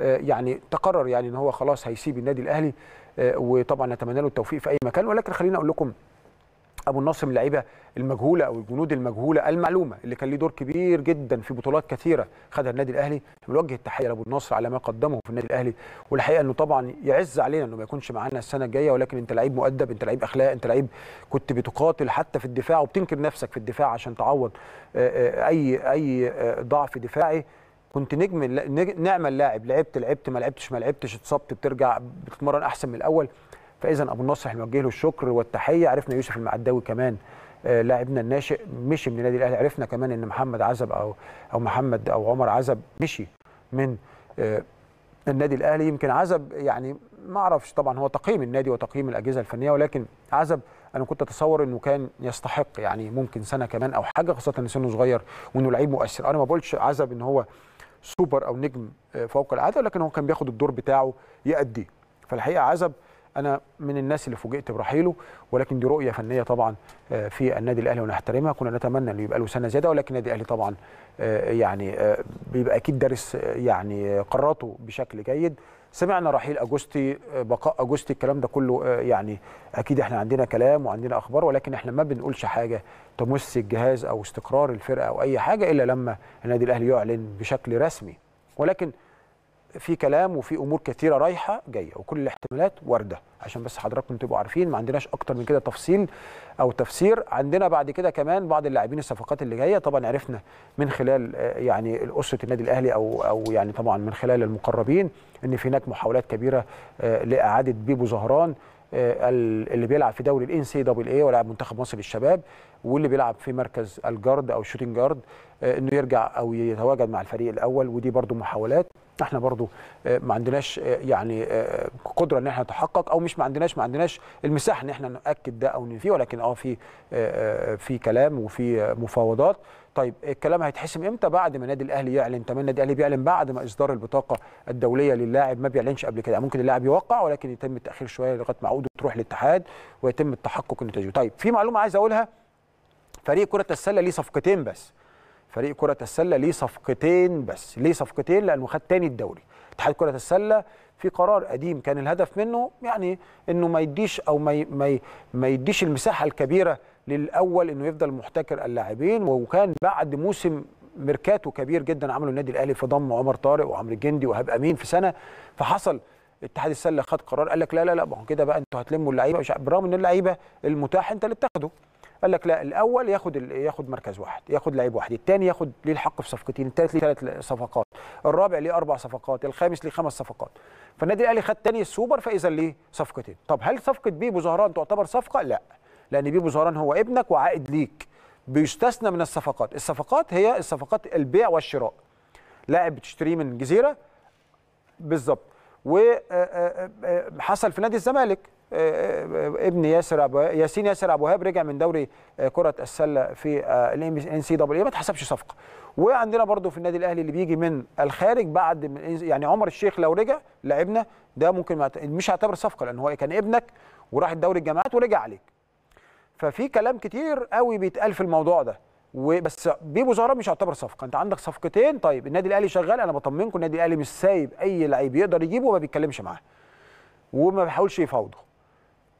آه، يعني تقرر يعني ان هو خلاص هيسيب النادي الاهلي آه، وطبعا نتمنى له التوفيق في اي مكان ولكن خليني اقول لكم ابو النصر من اللعيبه المجهوله او الجنود المجهوله المعلومه اللي كان ليه دور كبير جدا في بطولات كثيره خدها النادي الاهلي بنوجه التحيه لابو النصر على ما قدمه في النادي الاهلي والحقيقه انه طبعا يعز علينا انه ما يكونش معانا السنه الجايه ولكن انت لعيب مؤدب انت لعيب اخلاق انت لعيب كنت بتقاتل حتى في الدفاع وبتنكر نفسك في الدفاع عشان تعوض آه، اي اي ضعف دفاعي كنت نجم نعم اللاعب لعبت لعبت ما لعبتش ما لعبتش اتصبت بترجع بتتمرن احسن من الاول فاذا ابو النصر احنا بنوجه له الشكر والتحيه عرفنا يوسف المعداوي كمان آه، لاعبنا الناشئ مشي من النادي الاهلي عرفنا كمان ان محمد عزب او او محمد او عمر عزب مشي من آه، النادي الاهلي يمكن عزب يعني ما اعرفش طبعا هو تقييم النادي وتقييم الاجهزه الفنيه ولكن عزب انا كنت اتصور انه كان يستحق يعني ممكن سنه كمان او حاجه خاصه ان سنه صغير وانه لعيب مؤثر انا ما بقولش عزب ان هو سوبر او نجم آه، فوق العاده ولكن هو كان بياخد الدور بتاعه يأديه فالحقيقه عزب انا من الناس اللي فوجئت برحيله ولكن دي رؤيه فنيه طبعا آه، في النادي الاهلي ونحترمها كنا نتمنى انه يبقى له سنه زياده ولكن النادي الاهلي طبعا آه، يعني بيبقى اكيد دارس يعني قراراته بشكل جيد سمعنا رحيل اجوستي بقاء اجوستي الكلام ده كله آه، يعني اكيد احنا عندنا كلام وعندنا اخبار ولكن احنا ما بنقولش حاجه تمس الجهاز او استقرار الفرقه او اي حاجه الا لما النادي الاهلي يعلن بشكل رسمي ولكن في كلام وفي امور كثيره رايحه جايه وكل الاحتمالات وارده عشان بس حضراتكم تبقوا عارفين ما عندناش اكتر من كده تفصيل او تفسير عندنا بعد كده كمان بعض اللاعبين الصفقات اللي جايه طبعا عرفنا من خلال آه، يعني اسره النادي الاهلي او او يعني طبعا من خلال المقربين ان في هناك محاولات كبيره آه، لاعاده بيبو زهران آه، اللي بيلعب في دوري الان سي دبل اي ولاعب منتخب مصر للشباب واللي بيلعب في مركز الجارد او الشوتنج آه، جارد انه يرجع او يتواجد مع الفريق الاول ودي برضو محاولات احنا برضو آه، ما عندناش يعني قدره ان احنا نتحقق او مش ما عندناش ما عندناش المساحه ان احنا ناكد ده او ننفيه ولكن اه في في كلام وفي مفاوضات طيب الكلام هيتحسم امتى بعد ما النادي الاهلي يعلن تمام النادي الاهلي بيعلن بعد ما اصدار البطاقه الدوليه للاعب ما بيعلنش قبل كده يعني ممكن اللاعب يوقع ولكن يتم التاخير شويه لغايه ما عقوده تروح للاتحاد ويتم التحقق النتائج طيب في معلومه عايز اقولها فريق كره السله ليه صفقتين بس فريق كره السله ليه صفقتين بس ليه صفقتين لانه خد تاني الدوري اتحاد كره السله في قرار قديم كان الهدف منه يعني انه ما يديش او ما ما يديش المساحه الكبيره للاول انه يفضل محتكر اللاعبين وكان بعد موسم ميركاتو كبير جدا عمله النادي الاهلي في ضم عمر طارق وعمرو الجندي وهاب امين في سنه فحصل اتحاد السله خد قرار قال لك لا لا لا ما هو كده بقى انتوا هتلموا اللعيبه مش برغم ان اللعيبه المتاح انت اللي بتاخده قال لك لا الاول ياخد ياخد مركز واحد ياخد لعيب واحد الثاني ياخد ليه الحق في صفقتين الثالث ليه ثلاث صفقات الرابع ليه اربع صفقات الخامس ليه خمس صفقات فالنادي الاهلي خد ثاني السوبر فاذا ليه صفقتين طب هل صفقه بيبو زهران تعتبر صفقه لا لان بيبو زهران هو ابنك وعائد ليك بيستثنى من الصفقات الصفقات هي الصفقات البيع والشراء لاعب بتشتريه من جزيره بالظبط وحصل آه، آه، آه، في نادي الزمالك ابن ياسر أبو ياسين ياسر ابو هاب رجع من دوري كره السله في الان سي دبليو ما اتحسبش صفقه وعندنا برضو في النادي الاهلي اللي بيجي من الخارج بعد يعني عمر الشيخ لو رجع لعبنا ده ممكن مش هعتبر صفقه لان هو كان ابنك وراح الدوري الجامعات ورجع عليك ففي كلام كتير قوي بيتقال في الموضوع ده وبس بيبو زهران مش هيعتبر صفقه انت عندك صفقتين طيب النادي الاهلي شغال انا بطمنكم النادي الاهلي مش سايب اي لعيب يقدر يجيبه وما بيتكلمش معاه وما بيحاولش يفاوضه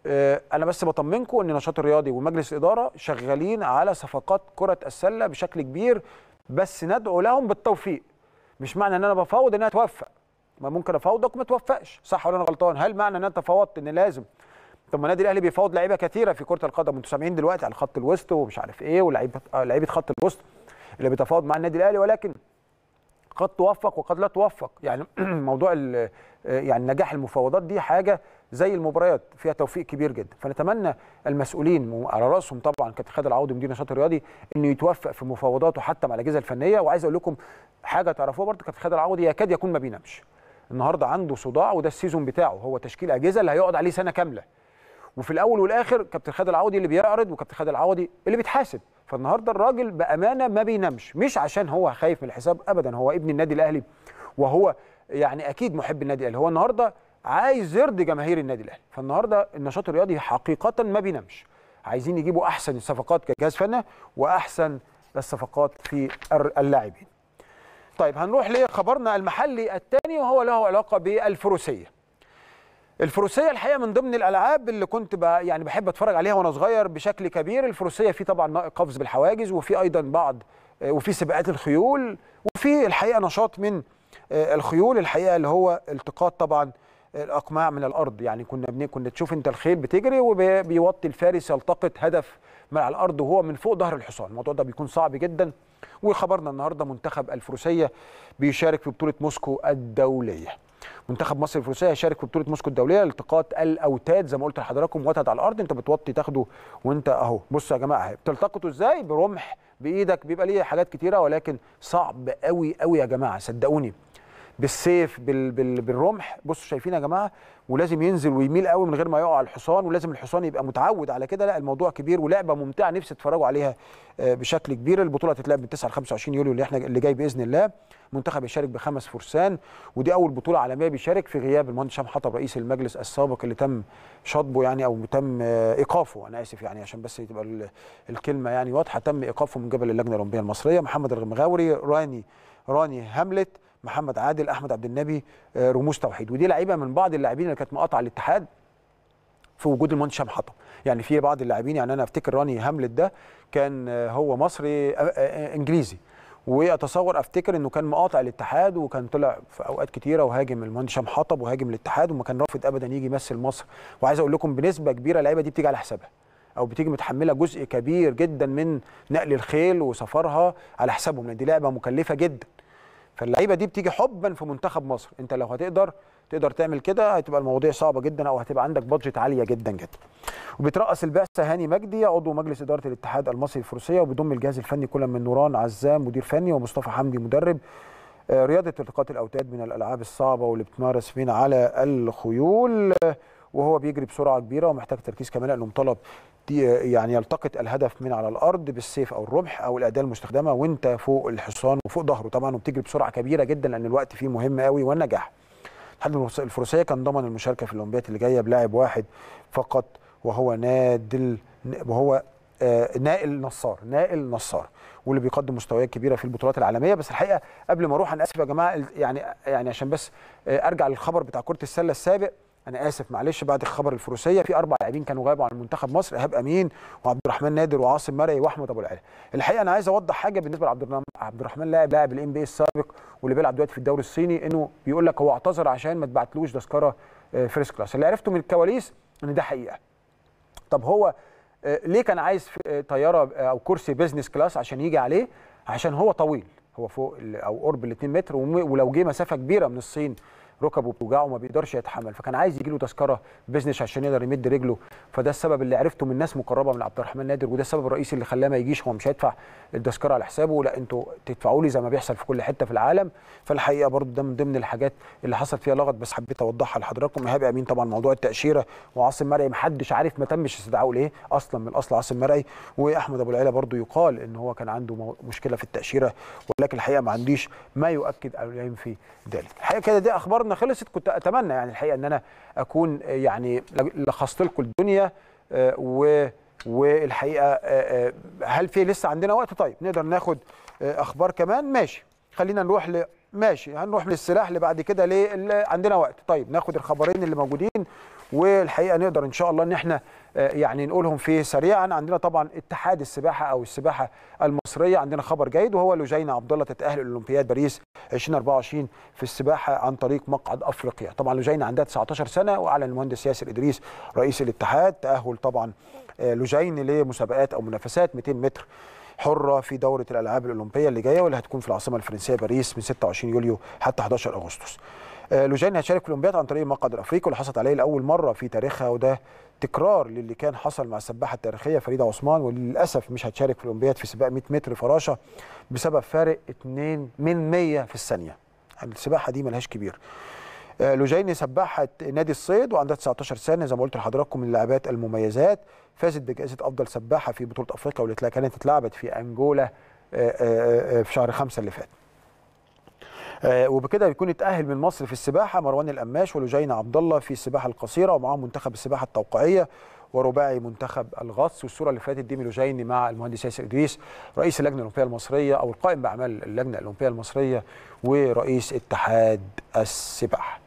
آه، انا بس بطمنكم ان النشاط الرياضي ومجلس الاداره شغالين على صفقات كره السله بشكل كبير بس ندعو لهم بالتوفيق مش معنى ان انا بفاوض ان انا اتوفق ما ممكن افاوضك وما توفقش صح ولا انا غلطان هل معنى ان انت فاوضت ان لازم طب ما النادي الاهلي بيفاوض لعيبه كثيره في كره القدم انتوا سامعين دلوقتي على خط الوسط ومش عارف ايه ولاعيبه آه، لعيبه خط الوسط اللي بيتفاوض مع النادي الاهلي ولكن قد توفق وقد لا توفق يعني موضوع آه، يعني نجاح المفاوضات دي حاجه زي المباريات فيها توفيق كبير جدا فنتمنى المسؤولين على راسهم طبعا كابتن خالد العوضي مدير النشاط الرياضي انه يتوفق في مفاوضاته حتى مع الاجهزه الفنيه وعايز اقول لكم حاجه تعرفوها برضه كابتن خالد العوضي يكاد يكون ما بينامش النهارده عنده صداع وده السيزون بتاعه هو تشكيل اجهزه اللي هيقعد عليه سنه كامله وفي الاول والاخر كابتن خالد العوضي اللي بيعرض وكابتن خالد العوضي اللي بيتحاسب فالنهارده الراجل بامانه ما بينامش مش عشان هو خايف من الحساب ابدا هو ابن النادي الاهلي وهو يعني اكيد محب النادي الاهلي هو النهارده عايز يرضي جماهير النادي الاهلي فالنهارده النشاط الرياضي حقيقه ما بينامش عايزين يجيبوا احسن الصفقات كجهاز فني واحسن الصفقات في اللاعبين طيب هنروح لخبرنا المحلي الثاني وهو له علاقه بالفروسيه الفروسيه الحقيقه من ضمن الالعاب اللي كنت يعني بحب اتفرج عليها وانا صغير بشكل كبير الفروسيه في طبعا قفز بالحواجز وفي ايضا بعض آه، وفي سباقات الخيول وفي الحقيقه نشاط من آه، الخيول الحقيقه اللي هو التقاط طبعا آه، الاقماع من الارض يعني كنا بني كنا تشوف انت الخيل بتجري وبيوطي الفارس يلتقط هدف من على الارض وهو من فوق ظهر الحصان الموضوع ده بيكون صعب جدا وخبرنا النهارده منتخب الفروسيه بيشارك في بطوله موسكو الدوليه منتخب مصر الفروسيه هيشارك في بطوله موسكو الدوليه لالتقاط الاوتاد زي ما قلت لحضراتكم وتد على الارض انت بتوطي تاخده وانت اهو بصوا يا جماعه بتلتقطه ازاي برمح بايدك بيبقى ليه حاجات كتيره ولكن صعب قوي قوي يا جماعه صدقوني بالسيف بال بال بالرمح بصوا شايفين يا جماعه ولازم ينزل ويميل قوي من غير ما يقع على الحصان ولازم الحصان يبقى متعود على كده لا الموضوع كبير ولعبه ممتعه نفسي تتفرجوا عليها آه، بشكل كبير البطوله هتتلعب من 9 ل 25 يوليو اللي احنا اللي جاي باذن الله منتخب يشارك بخمس فرسان ودي اول بطوله عالميه بيشارك في غياب المهندس هشام حطب رئيس المجلس السابق اللي تم شطبه يعني او تم آه، ايقافه انا اسف يعني عشان بس تبقى الكلمه يعني واضحه تم ايقافه من قبل اللجنه الاولمبيه المصريه محمد الغمغاوري راني راني هاملت محمد عادل احمد عبد النبي آه، رموز توحيد ودي لعيبه من بعض اللاعبين اللي كانت مقاطعه الاتحاد في وجود المهندس شام حطب يعني في بعض اللاعبين يعني انا افتكر راني هاملت ده كان آه، هو مصري آه، انجليزي واتصور افتكر انه كان مقاطع الاتحاد وكان طلع في اوقات كتيره وهاجم المهندس شام حطب وهاجم الاتحاد وما كان رافض ابدا يجي يمثل مصر وعايز اقول لكم بنسبه كبيره اللعيبه دي بتيجي على حسابها او بتيجي متحمله جزء كبير جدا من نقل الخيل وسفرها على حسابهم لان دي لعبه مكلفه جدا فاللعيبه دي بتيجي حبا في منتخب مصر انت لو هتقدر تقدر تعمل كده هتبقى المواضيع صعبه جدا او هتبقى عندك بادجت عاليه جدا جدا وبترأس البعثه هاني مجدي عضو مجلس اداره الاتحاد المصري الفروسيه وبيضم الجهاز الفني كل من نوران عزام مدير فني ومصطفى حمدي مدرب آه، رياضه التقاط الاوتاد من الالعاب الصعبه واللي بتمارس فينا على الخيول وهو بيجري بسرعه كبيره ومحتاج تركيز كمان لانه مطالب يعني يلتقط الهدف من على الارض بالسيف او الرمح او الاداه المستخدمه وانت فوق الحصان وفوق ظهره طبعا وبتجري بسرعه كبيره جدا لان الوقت فيه مهم قوي والنجاح الاتحاد الفروسيه كان ضمن المشاركه في الاولمبياد اللي جايه بلاعب واحد فقط وهو نادل وهو آه نائل نصار نائل نصار واللي بيقدم مستويات كبيره في البطولات العالميه بس الحقيقه قبل ما اروح انا اسف يا جماعه يعني يعني عشان بس آه ارجع للخبر بتاع كره السله السابق انا اسف معلش بعد الخبر الفروسيه في اربع لاعبين كانوا غايبوا عن منتخب مصر ايهاب امين وعبد الرحمن نادر وعاصم مرعي واحمد ابو العلا الحقيقه انا عايز اوضح حاجه بالنسبه لعبد عبد الرحمن لاعب لاعب الام بي السابق واللي بيلعب دلوقتي في الدوري الصيني انه بيقول لك هو اعتذر عشان ما تبعتلوش تذكره فيرست آه، كلاس اللي عرفته من الكواليس ان ده حقيقه طب هو آه، ليه كان عايز آه، طياره او كرسي بيزنس كلاس عشان يجي عليه عشان هو طويل هو فوق او قرب ال 2 متر ولو جه مسافه كبيره من الصين ركبه بتوجعه وما بيقدرش يتحمل فكان عايز يجي له تذكره بزنس عشان يقدر يمد رجله فده السبب اللي عرفته من ناس مقربه من عبد الرحمن نادر وده السبب الرئيسي اللي خلاه ما يجيش هو مش هيدفع التذكره على حسابه لا انتوا تدفعوا لي زي ما بيحصل في كل حته في العالم فالحقيقه برضو ده من ضمن الحاجات اللي حصل فيها لغط بس حبيت اوضحها لحضراتكم ايهاب امين طبعا موضوع التاشيره وعاصم مرعي محدش عارف ما تمش استدعائه ليه اصلا من الاصل عاصم مرعي واحمد ابو العيله برضو يقال ان هو كان عنده مشكله في التاشيره ولكن الحقيقه ما عنديش ما يؤكد او ينفي ذلك الحقيقه كده دي اخبارنا عرضنا خلصت كنت اتمنى يعني الحقيقه ان انا اكون يعني لخصت لكم الدنيا آه، و والحقيقه آه، آه، هل في لسه عندنا وقت طيب نقدر ناخد اخبار كمان ماشي خلينا نروح ل ماشي هنروح للسلاح اللي بعد كده ليه عندنا وقت طيب ناخد الخبرين اللي موجودين والحقيقه نقدر ان شاء الله ان احنا آه، يعني نقولهم فيه سريعا عندنا طبعا اتحاد السباحه او السباحه المصريه عندنا خبر جيد وهو لجينا عبد الله تتاهل لاولمبياد باريس 2024 في السباحه عن طريق مقعد افريقيا طبعا لجينا عندها 19 سنه واعلن المهندس ياسر ادريس رئيس الاتحاد تاهل طبعا آه، لجين لمسابقات او منافسات 200 متر حره في دوره الالعاب الاولمبيه اللي جايه واللي هتكون في العاصمه الفرنسيه باريس من 26 يوليو حتى 11 اغسطس آه، لوجاني هتشارك في الاولمبياد عن طريق المقعد الافريقي واللي حصلت عليه لاول مره في تاريخها وده تكرار للي كان حصل مع السباحه التاريخيه فريده عثمان وللاسف مش هتشارك في الاولمبياد في سباق 100 متر فراشه بسبب فارق 2 من 100 في الثانيه السباحه دي ملهاش كبير آه، لوجيني سباحه نادي الصيد وعندها 19 سنه زي ما قلت لحضراتكم من اللاعبات المميزات فازت بجائزه افضل سباحه في بطوله افريقيا واللي كانت اتلعبت في انجولا آه، في شهر خمسة اللي فات آه، وبكده بيكون اتاهل من مصر في السباحه مروان القماش ولجينا عبد الله في السباحه القصيره ومعاهم منتخب السباحه التوقيعيه ورباعي منتخب الغطس والصوره اللي فاتت دي ميلوجيني مع المهندس ياسر ادريس رئيس اللجنه الاولمبيه المصريه او القائم باعمال اللجنه الاولمبيه المصريه ورئيس اتحاد السباحه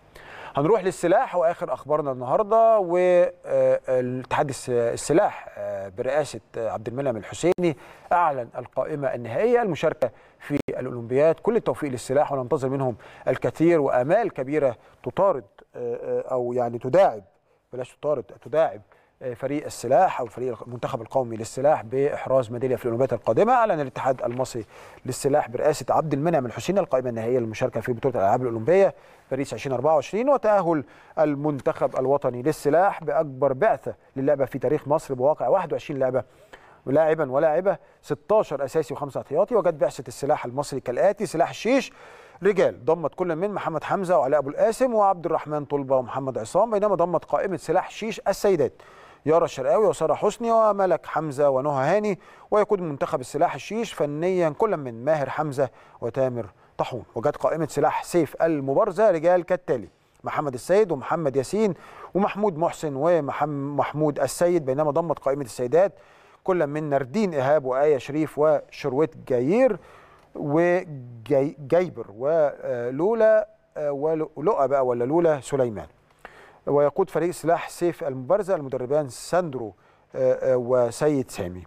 هنروح للسلاح واخر اخبارنا النهارده والاتحاد السلاح آه، برئاسه آه، عبد المنعم الحسيني اعلن القائمه النهائيه المشاركه في الاولمبياد كل التوفيق للسلاح وننتظر منهم الكثير وامال كبيره تطارد آه، او يعني تداعب بلاش تطارد تداعب فريق السلاح او فريق المنتخب القومي للسلاح باحراز ميداليه في الاولمبياد القادمه اعلن الاتحاد المصري للسلاح برئاسه عبد المنعم الحسيني القائمه النهائيه للمشاركه في بطوله الالعاب الاولمبيه باريس 2024 وتأهل المنتخب الوطني للسلاح بأكبر بعثة للعبة في تاريخ مصر بواقع 21 لعبة لاعبا ولاعبة 16 أساسي وخمسة احتياطي وجت بعثة السلاح المصري كالآتي سلاح الشيش رجال ضمت كل من محمد حمزة وعلاء أبو القاسم وعبد الرحمن طلبة ومحمد عصام بينما ضمت قائمة سلاح شيش السيدات يارا الشرقاوي وساره حسني وملك حمزه ونهى هاني ويقود منتخب السلاح الشيش فنيا كل من ماهر حمزه وتامر الطاحون وجت قائمه سلاح سيف المبارزه رجال كالتالي محمد السيد ومحمد ياسين ومحمود محسن ومحمود السيد بينما ضمت قائمه السيدات كل من نردين ايهاب وايه شريف وشروت جايير وجايبر ولولا ولؤى بقى ولا لولا سليمان ويقود فريق سلاح سيف المبارزه المدربان ساندرو آه، آه، وسيد سامي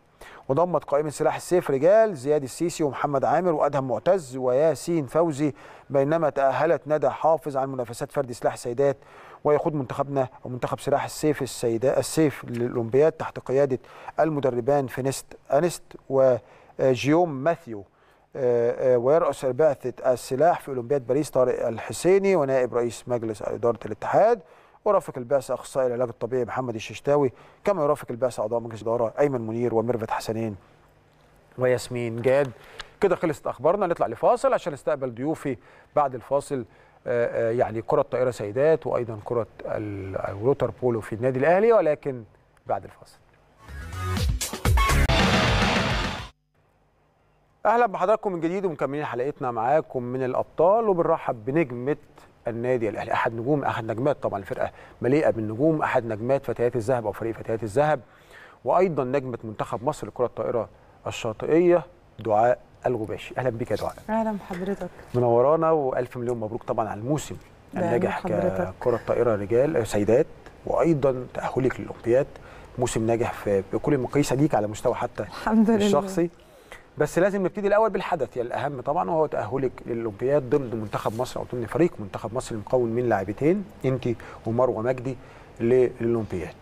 وضمت قائمه سلاح السيف رجال زياد السيسي ومحمد عامر وادهم معتز وياسين فوزي بينما تاهلت ندى حافظ عن منافسات فرد سلاح السيدات ويخوض منتخبنا ومنتخب سلاح السيف السيدات السيف للاولمبياد تحت قياده المدربان فينست انست وجيوم ماثيو آه، آه، ويرأس بعثة السلاح في أولمبياد باريس طارق الحسيني ونائب رئيس مجلس إدارة الاتحاد ورافق البعثه اخصائي العلاج الطبيعي محمد الششتاوي كما يرافق البعثه اعضاء مجلس الاداره ايمن منير وميرفت حسنين وياسمين جاد كده خلصت اخبارنا نطلع لفاصل عشان نستقبل ضيوفي بعد الفاصل آه، آه، يعني كره طائره سيدات وايضا كره الوتر بولو في النادي الاهلي ولكن بعد الفاصل اهلا بحضراتكم من جديد ومكملين حلقتنا معاكم من الابطال وبنرحب بنجمه النادي الاهلي احد نجوم احد نجمات طبعا الفرقه مليئه بالنجوم احد نجمات فتيات الذهب او فريق فتيات الذهب وايضا نجمه منتخب مصر لكره الطائره الشاطئيه دعاء الغباشي اهلا بك يا دعاء اهلا بحضرتك منورانا والف مليون مبروك طبعا على الموسم الناجح كره الطائره رجال آه، سيدات وايضا تاهلك للاولمبياد موسم ناجح في كل المقاييس ليك على مستوى حتى الحمد لله الشخصي بس لازم نبتدي الاول بالحدث يعني الاهم طبعا وهو تاهلك للاولمبياد ضمن منتخب مصر او ضمن فريق منتخب مصر المكون من لاعبتين انت ومروه مجدي للاولمبياد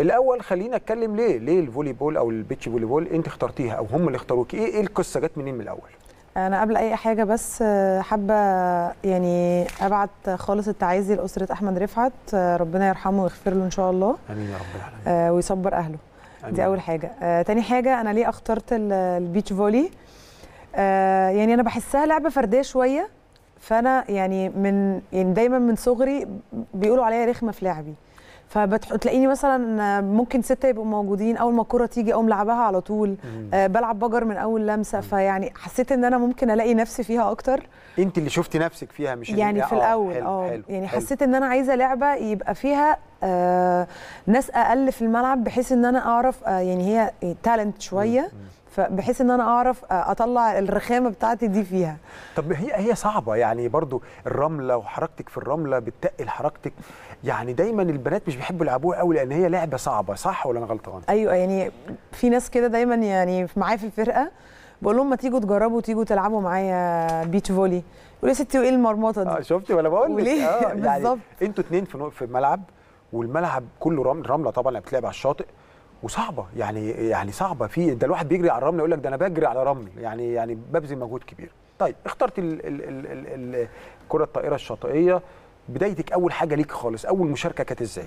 الاول خلينا اتكلم ليه ليه الفولي بول او البيتش فولي بول انت اخترتيها او هم اللي اختاروك ايه ايه القصه جت منين من الاول انا قبل اي حاجه بس آه، حابه يعني ابعت خالص التعازي لاسره احمد رفعت آه، ربنا يرحمه ويغفر له ان شاء الله امين يا رب العالمين آه، ويصبر اهله دي اول حاجه آه تاني حاجه انا ليه اخترت البيتش فولي آه يعني انا بحسها لعبه فرديه شويه فانا يعني من يعني دايما من صغري بيقولوا عليا رخمه في لعبي فبتلاقيني مثلا ممكن سته يبقوا موجودين اول ما الكره تيجي اقوم لعبها على طول آه بلعب بجر من اول لمسه فيعني حسيت ان انا ممكن الاقي نفسي فيها اكتر انت اللي شفتي نفسك فيها مش يعني في الاول اه, آه، يعني حلو. حسيت ان انا عايزه لعبه يبقى فيها آه، ناس اقل في الملعب بحيث ان انا اعرف آه، يعني هي تالنت شويه فبحيث ان انا اعرف آه، اطلع الرخامه بتاعتي دي فيها طب هي هي صعبه يعني برضو الرمله وحركتك في الرمله بتقل حركتك يعني دايما البنات مش بيحبوا يلعبوها قوي لان هي لعبه صعبه صح ولا انا غلطان ايوه يعني في ناس كده دايما يعني معايا في الفرقه بقول لهم ما تيجوا تجربوا تيجوا تلعبوا معايا بيتش فولي يقولوا يا ستي وايه المرمطه دي؟ اه شفتي ولا بقول لك اه يعني انتوا اتنين في في ملعب والملعب كله رمل رمله طبعا اللي بتلعب على الشاطئ وصعبه يعني يعني صعبه في ده الواحد بيجري على الرمل يقول لك ده انا بجري على رمل يعني يعني ببذل مجهود كبير طيب اخترت الكره الطائره الشاطئيه بدايتك اول حاجه ليك خالص اول مشاركه كانت ازاي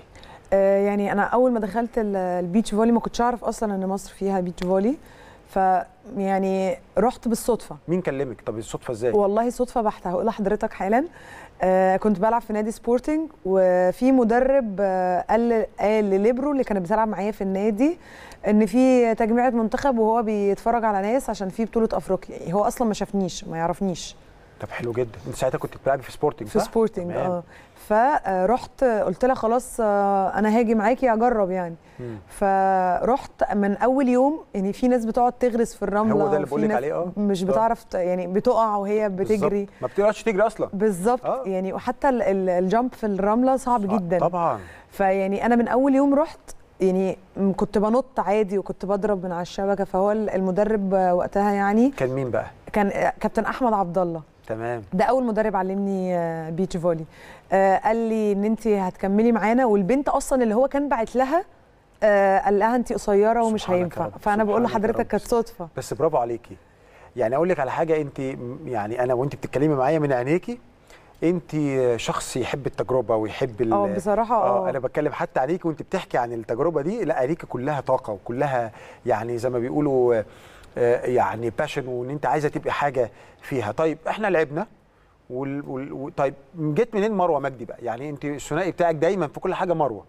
آه، يعني انا اول ما دخلت البيتش فولي ما كنتش اعرف اصلا ان مصر فيها بيتش فولي ف يعني رحت بالصدفه مين كلمك طب الصدفه ازاي والله صدفه بحته هقول لحضرتك حالا آه، كنت بلعب في نادي سبورتنج وفي مدرب آه، قال قال لليبرو اللي كانت بتلعب معايا في النادي ان في تجميعه منتخب وهو بيتفرج على ناس عشان في بطوله افريقيا يعني هو اصلا ما شافنيش ما يعرفنيش طب حلو جدا انت ساعتها كنت بتلعبي في سبورتنج في سبورتنج اه فرحت قلت لها خلاص آه، انا هاجي معاكي اجرب يعني فرحت من اول يوم يعني في ناس بتقعد تغرس في الرمله هو ده اللي بقول لك عليه اه مش اه. بتعرف يعني بتقع وهي بتجري بالزبط. ما بتقعدش تجري اصلا بالظبط آه. يعني وحتى الجامب في الرمله صعب جدا طبعا فيعني انا من اول يوم رحت يعني كنت بنط عادي وكنت بضرب من على الشبكه فهو المدرب وقتها يعني كان مين بقى؟ كان آه، كابتن احمد عبد الله تمام ده اول مدرب علمني آه، بيتش فولي آه، قال لي ان انت هتكملي معانا والبنت اصلا اللي هو كان باعت لها آه، قال لها انت قصيره ومش هينفع فانا بقول لحضرتك كانت صدفه بس برافو عليكي يعني اقول لك على حاجه انت يعني انا وانت بتتكلمي معايا من عينيكي انت شخص يحب التجربه ويحب اه بصراحه اه انا بتكلم حتى عليك وانت بتحكي عن التجربه دي لا عليك كلها طاقه وكلها يعني زي ما بيقولوا آه، يعني باشن وان انت عايزه تبقى حاجه فيها طيب احنا لعبنا وال... وال... طيب جيت منين مروه مجدي بقى يعني انت الثنائي بتاعك دايما في كل حاجه مروه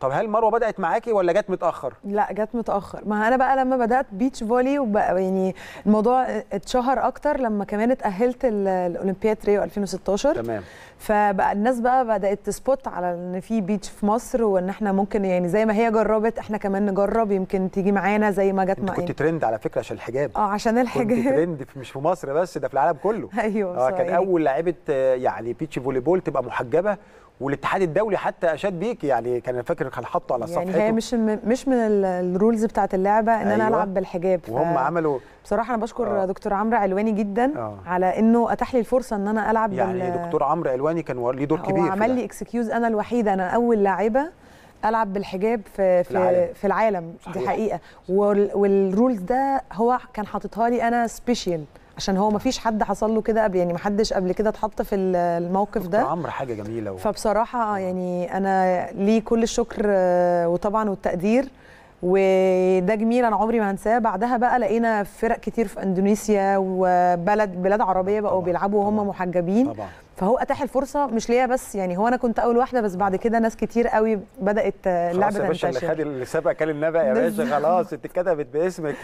طب هل مروه بدات معاكي ولا جت متاخر لا جت متاخر ما انا بقى لما بدات بيتش فولي وبقى يعني الموضوع اتشهر اكتر لما كمان اتاهلت الاولمبياد ريو 2016 تمام فبقى الناس بقى بدات تسبوت على ان في بيتش في مصر وان احنا ممكن يعني زي ما هي جربت احنا كمان نجرب يمكن تيجي معانا زي ما جت معانا كنت ترند إيه. على فكره عشان الحجاب اه عشان الحجاب كنت ترند مش في مصر بس ده في العالم كله ايوه اه كان اول لعيبه يعني بيتش فولي بول تبقى محجبه والاتحاد الدولي حتى اشاد بيك يعني كان فاكر كان حاطه على صفحته يعني هي مش مش من الرولز بتاعت اللعبه ان أيوة. انا العب بالحجاب وهم ف... عملوا بصراحه انا بشكر آه. دكتور عمرو علواني جدا آه. على انه اتاح لي الفرصه ان انا العب يعني بال... دكتور عمرو الحلواني كان ليه دور كبير هو عمل لي اكسكيوز انا الوحيده انا اول لاعبه العب بالحجاب في في العالم, في العالم. صحيح. دي حقيقه والرولز ده هو كان حاططها لي انا سبيشال عشان هو ما فيش حد حصل له كده قبل يعني ما حدش قبل كده اتحط في الموقف ده عمرو حاجه جميله و... فبصراحه آه. يعني انا ليه كل الشكر آه، وطبعا والتقدير وده جميل انا عمري ما هنساه بعدها بقى لقينا فرق كتير في اندونيسيا وبلد بلاد عربيه بقوا بيلعبوا وهم محجبين طبعا. فهو اتاح الفرصه مش ليا بس يعني هو انا كنت اول واحده بس بعد كده ناس كتير قوي بدات اللعبه تنتشر خلاص يا باشا اللي خد اللي سبق كان النبأ يا باشا خلاص اتكتبت باسمك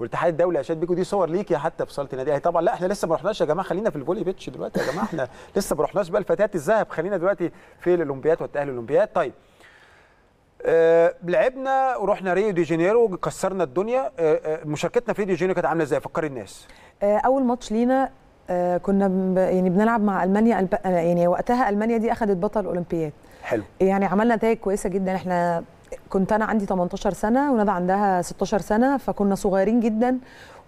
والاتحاد الدولي اشاد بيكوا دي صور ليكي حتى في صاله النادي طبعا لا احنا لسه ما رحناش يا جماعه خلينا في الفولي بيتش دلوقتي يا جماعه احنا لسه ما رحناش بقى الفتيات الذهب خلينا دلوقتي في الاولمبيات والتاهل الاولمبيات طيب آه لعبنا ورحنا ريو دي جانيرو كسرنا الدنيا آه،, آه مشاركتنا في ريو دي جانيرو كانت عامله ازاي فكري الناس آه، اول ماتش لينا آه، كنا يعني بنلعب مع المانيا يعني وقتها المانيا دي اخذت بطل اولمبياد حلو يعني عملنا نتائج كويسه جدا احنا كنت انا عندي 18 سنه وندى عندها 16 سنه فكنا صغيرين جدا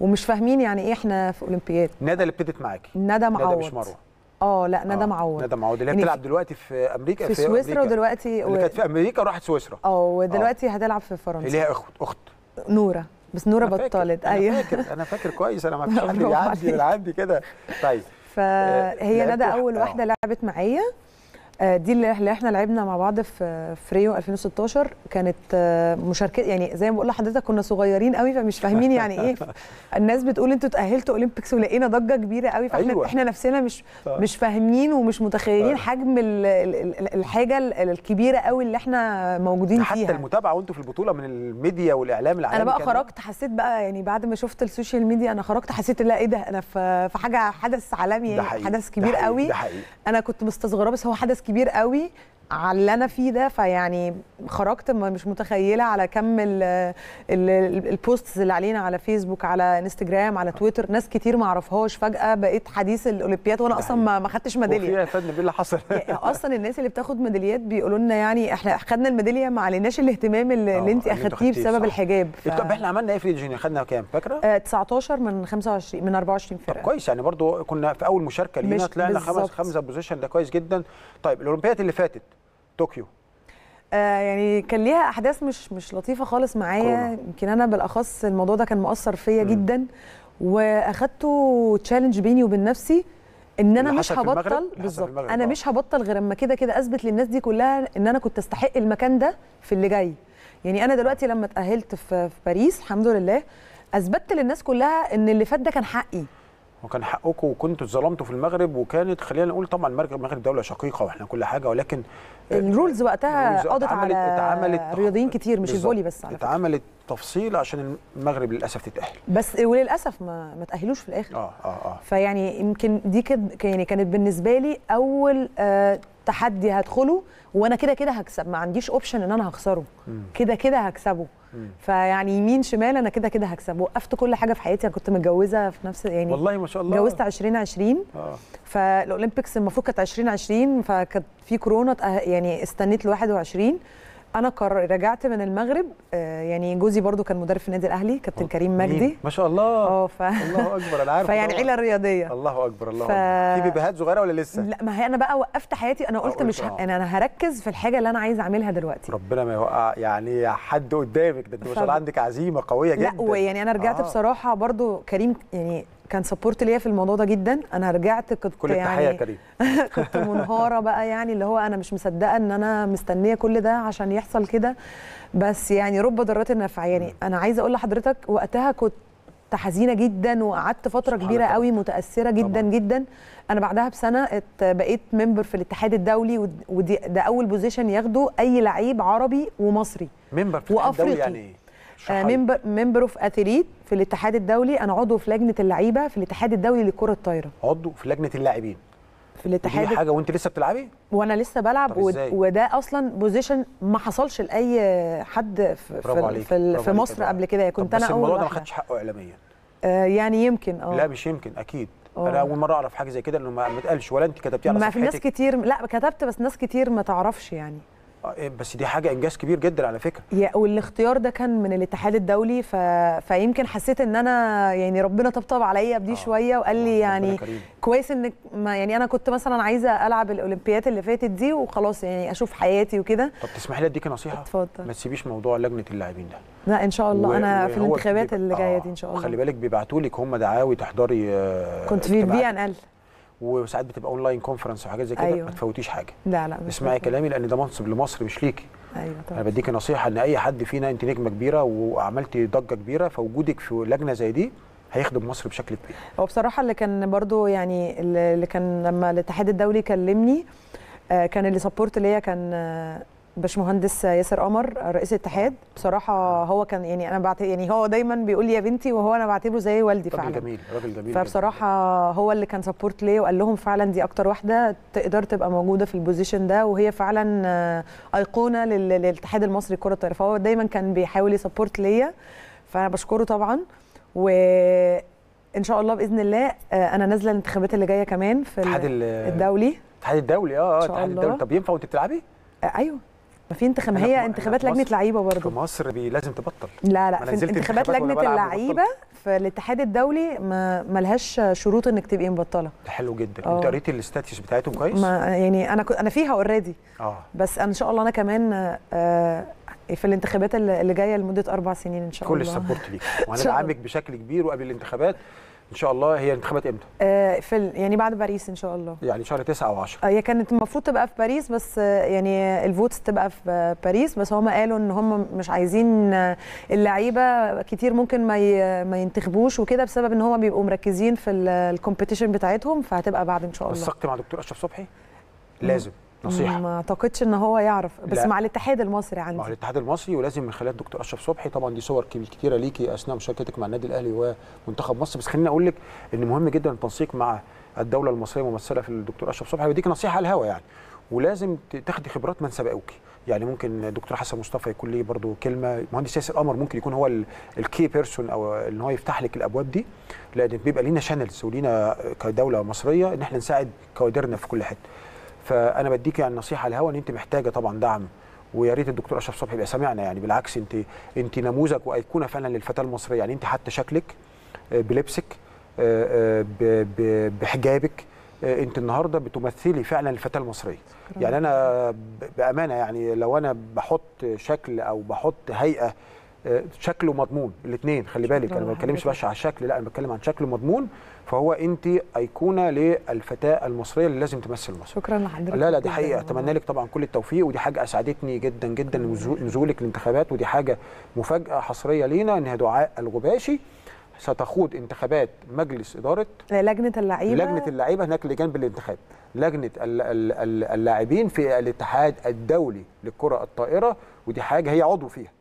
ومش فاهمين يعني ايه احنا في اولمبياد ندى اللي ابتدت معاكي ندى معوض ندى مش مروه اه لا ندى آه، معوض ندى معوض اللي هي يعني بتلعب دلوقتي في امريكا في, في سويسرا ودلوقتي اللي كانت في امريكا وراحت سويسرا اه ودلوقتي آه. هتلعب في فرنسا اللي هي اخت اخت نوره بس نوره أنا بطلت ايوه انا فاكر انا فاكر كويس انا ما فيش حد بيعدي عندي كده طيب فهي آه، ندى اول واحده لعبت معايا آه، دي اللي احنا لعبنا مع بعض في فريو 2016 كانت آه، مشاركه يعني زي ما بقول لحضرتك كنا صغيرين قوي فمش فاهمين يعني ايه الناس بتقول انتوا اتاهلتوا اولمبيكس ولقينا ضجه كبيره قوي فاحنا أيوة. احنا نفسنا مش مش فاهمين ومش متخيلين حجم الحاجه الكبيره قوي اللي احنا موجودين حتى فيها حتى المتابعه وانتوا في البطوله من الميديا والاعلام العالمي انا بقى خرجت حسيت بقى يعني بعد ما شفت السوشيال ميديا انا خرجت حسيت لا ايه ده انا في حاجه حدث عالمي يعني حدث كبير ده حقيقي. قوي ده حقيقي. انا كنت مستصغره بس هو حدث كبير كبير قوي على اللي انا فيه ده فيعني خرجت مش متخيله على كم البوستس اللي علينا على فيسبوك على انستجرام على تويتر ناس كتير ما اعرفهاش فجاه بقيت حديث الاولمبياد وانا يعني اصلا ما خدتش ميداليه يا فندم ايه اللي حصل يعني اصلا الناس اللي بتاخد ميداليات بيقولوا لنا يعني احنا خدنا الميداليه ما عليناش الاهتمام آه، اللي, انت اخدتيه بسبب الحجاب إيه، ف... طب احنا عملنا ايه في ريجين خدنا كام فاكره آه 19 من 25 من 24 فرقه طب كويس يعني برضو كنا في اول مشاركه لينا طلعنا خمس خمسه بوزيشن ده كويس جدا طيب الاولمبياد اللي فاتت طوكيو آه يعني كان ليها احداث مش مش لطيفه خالص معايا يمكن انا بالاخص الموضوع ده كان مؤثر فيا جدا واخدته تشالنج بيني وبين نفسي ان انا مش هبطل بالظبط انا آه. مش هبطل غير اما كده كده اثبت للناس دي كلها ان انا كنت استحق المكان ده في اللي جاي يعني انا دلوقتي لما اتاهلت في باريس الحمد لله اثبتت للناس كلها ان اللي فات ده كان حقي وكان حقكم وكنتوا اتظلمتوا في المغرب وكانت خلينا نقول طبعا المغرب دوله شقيقه واحنا كل حاجه ولكن الرولز آه، وقتها قضت على اتعملت رياضيين كتير مش الفولي بس على اتعملت تفصيل عشان المغرب للاسف تتاهل بس وللاسف ما ما تاهلوش في الاخر اه اه اه فيعني يمكن دي كانت يعني كانت بالنسبه لي اول آه، تحدي هدخله وانا كده كده هكسب ما عنديش اوبشن ان انا هخسره كده كده هكسبه فيعني يمين شمال انا كده كده هكسب وقفت كل حاجه في حياتي انا كنت متجوزه في نفس يعني والله ما شاء الله اتجوزت 2020 اه فالاولمبيكس المفروض كانت 2020 فكانت في كورونا اه، يعني استنيت ل 21 انا قرر رجعت من المغرب آه، يعني جوزي برضو كان مدرب في النادي الاهلي كابتن كريم مجدي ما شاء الله اه ف... الله اكبر انا عارف فيعني عيله رياضيه الله اكبر الله ف... اكبر في بيبيهات صغيره ولا لسه لا ما هي انا بقى وقفت حياتي انا قلت مش ه... انا يعني انا هركز في الحاجه اللي انا عايز اعملها دلوقتي ربنا ما يوقع يعني حد قدامك ده انت ما شاء الله عندك عزيمه قويه جدا لا ويعني انا رجعت آه. بصراحه برضو كريم يعني كان سبورت ليا في الموضوع ده جدا انا رجعت كنت كل يعني يا كريم كنت منهاره بقى يعني اللي هو انا مش مصدقه ان انا مستنيه كل ده عشان يحصل كده بس يعني رب ضرات النفع يعني انا عايزه اقول لحضرتك وقتها كنت حزينه جدا وقعدت فتره كبيره قوي متاثره جدا طبعا. جدا انا بعدها بسنه بقيت ممبر في الاتحاد الدولي ودي ده اول بوزيشن ياخده اي لعيب عربي ومصري ممبر في الاتحاد الدولي يعني ايه؟ ممبر ممبر اوف اثليت في الاتحاد الدولي انا عضو في لجنه اللعيبه في الاتحاد الدولي لكره الطايره عضو في لجنه اللاعبين في الاتحاد دي حاجه وانت لسه بتلعبي وانا لسه بلعب ود... وده اصلا بوزيشن ما حصلش لاي حد في في, في, في مصر قبل كده كنت انا اول الموضوع ده ما خدش حقه اعلاميا آه يعني يمكن اه لا مش يمكن اكيد أوه. انا اول مره اعرف حاجه زي كده انه ما اتقالش ولا انت كتبتيه على ما في ناس كتير لا كتبت بس ناس كتير ما تعرفش يعني آه، إيه، بس دي حاجه انجاز كبير جدا على فكره يا والاختيار ده كان من الاتحاد الدولي ف... فيمكن حسيت ان انا يعني ربنا طبطب عليا بدي آه. شويه وقال لي آه. يعني كويس انك ما يعني انا كنت مثلا عايزه العب الاولمبيات اللي فاتت دي وخلاص يعني اشوف حياتي وكده طب تسمح لي اديكي نصيحه اتفضل ما تسيبيش موضوع لجنه اللاعبين ده لا ان شاء الله و... انا في الانتخابات اللي جايه آه. دي ان آه، شاء الله خلي بالك بيبعتوا لك هم دعاوي تحضري آه، كنت في البي ان ال وساعات بتبقى اونلاين كونفرنس وحاجات زي كده أيوة. ما تفوتيش حاجه لا لا اسمعي كلامي لان ده منصب لمصر مش ليكي ايوه طبعا. انا بديكي نصيحه ان اي حد فينا انت نجمه كبيره وعملتي ضجه كبيره فوجودك في لجنه زي دي هيخدم مصر بشكل كبير هو بصراحه اللي كان برضو يعني اللي كان لما الاتحاد الدولي كلمني آه، كان اللي سبورت ليا كان آه، باشمهندس ياسر قمر رئيس الاتحاد بصراحه هو كان يعني انا بعت يعني هو دايما بيقول لي يا بنتي وهو انا بعتبره زي والدي فعلا راجل جميل راجل جميل فبصراحه هو اللي كان سبورت ليا وقال لهم فعلا دي اكتر واحده تقدر تبقى موجوده في البوزيشن ده وهي فعلا ايقونه للاتحاد المصري لكره الطايره فهو دايما كان بيحاول يسبورت ليا فانا بشكره طبعا و ان شاء الله باذن الله آه، انا نازله الانتخابات اللي جايه كمان في الاتحاد الدولي الاتحاد الدولي اه اه الاتحاد الدولي طب ينفع وانت بتلعبي؟ آه، ايوه ما في انتخاب هي انتخابات لجنه لعيبه برضه في مصر لازم تبطل لا لا في انتخابات لجنه اللعيبه في الاتحاد الدولي ما ملهاش شروط انك تبقي مبطله ده حلو جدا أوه. انت قريتي الاستاتيس بتاعتهم كويس ما يعني انا انا فيها اوريدي اه بس ان شاء الله انا كمان آه في الانتخابات اللي جايه لمده اربع سنين ان شاء كل الله كل السبورت ليك وهندعمك بشكل كبير وقبل الانتخابات ان شاء الله هي انتخابات امتى؟ آه في يعني بعد باريس ان شاء الله يعني شهر 9 او 10 آه، هي آه كانت المفروض تبقى في باريس بس آه، يعني الفوتس تبقى في باريس بس هم قالوا ان هم مش عايزين آه، اللعيبه كتير ممكن ما ما ينتخبوش وكده بسبب ان هم بيبقوا مركزين في الكومبيتيشن بتاعتهم فهتبقى بعد ان شاء الله وثقت مع دكتور اشرف صبحي؟ لازم نصيحه ما اعتقدش ان هو يعرف بس لا. مع الاتحاد المصري عندي مع الاتحاد المصري ولازم من خلال الدكتور اشرف صبحي طبعا دي صور كتيره ليكي اثناء مشاركتك مع النادي الاهلي ومنتخب مصر بس خليني اقول لك ان مهم جدا التنسيق مع الدوله المصريه ممثله في الدكتور اشرف صبحي وديك نصيحه على الهوا يعني ولازم تاخدي خبرات من سبقوكي يعني ممكن الدكتور حسن مصطفى يكون ليه برضه كلمه مهندس ياسر قمر ممكن يكون هو الكي بيرسون او ان هو يفتح لك الابواب دي لان بيبقى لينا شانلز ولينا كدوله مصريه ان احنا نساعد كوادرنا في كل حته فانا بديك يعني نصيحه على الهوا ان انت محتاجه طبعا دعم ويا ريت الدكتور اشرف صبحي يبقى سامعنا يعني بالعكس انت انت نموذج وايقونه فعلا للفتاه المصريه يعني انت حتى شكلك آه، بلبسك آه، آه، بحجابك انت النهارده بتمثلي فعلا الفتاه المصريه يعني انا بامانه يعني لو انا بحط شكل او بحط هيئه شكله مضمون الاثنين خلي بالك انا ما بتكلمش بس على الشكل لا انا بتكلم عن شكله مضمون فهو انت ايقونه للفتاه المصريه اللي لازم تمثل مصر شكرا لحضرتك لا لا دي حقيقه اتمنى لك طبعا كل التوفيق ودي حاجه اسعدتني جدا جدا نزولك الانتخابات ودي حاجه مفاجاه حصريه لينا انها دعاء الغباشي ستخوض انتخابات مجلس اداره لجنه اللعيبه لجنه اللعيبه هناك لجان بالانتخاب لجنه اللاعبين في الاتحاد الدولي للكره الطائره ودي حاجه هي عضو فيها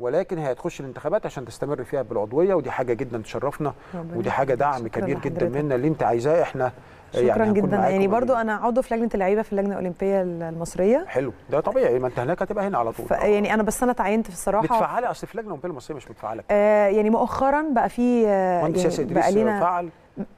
ولكن هي هتخش الانتخابات عشان تستمر فيها بالعضويه ودي حاجه جدا تشرفنا ودي حاجه دعم كبير جدا منا اللي انت عايزاه احنا شكرا يعني جدا يعني, يعني برضو انا عضو في لجنه اللعيبه في اللجنه الاولمبيه المصريه حلو ده طبيعي ما انت هناك هتبقى هنا على طول يعني انا بس انا اتعينت في الصراحه متفعله اصل في اللجنه الاولمبيه المصريه مش متفعله آه يعني مؤخرا بقى في آه يعني بقى لنا فعل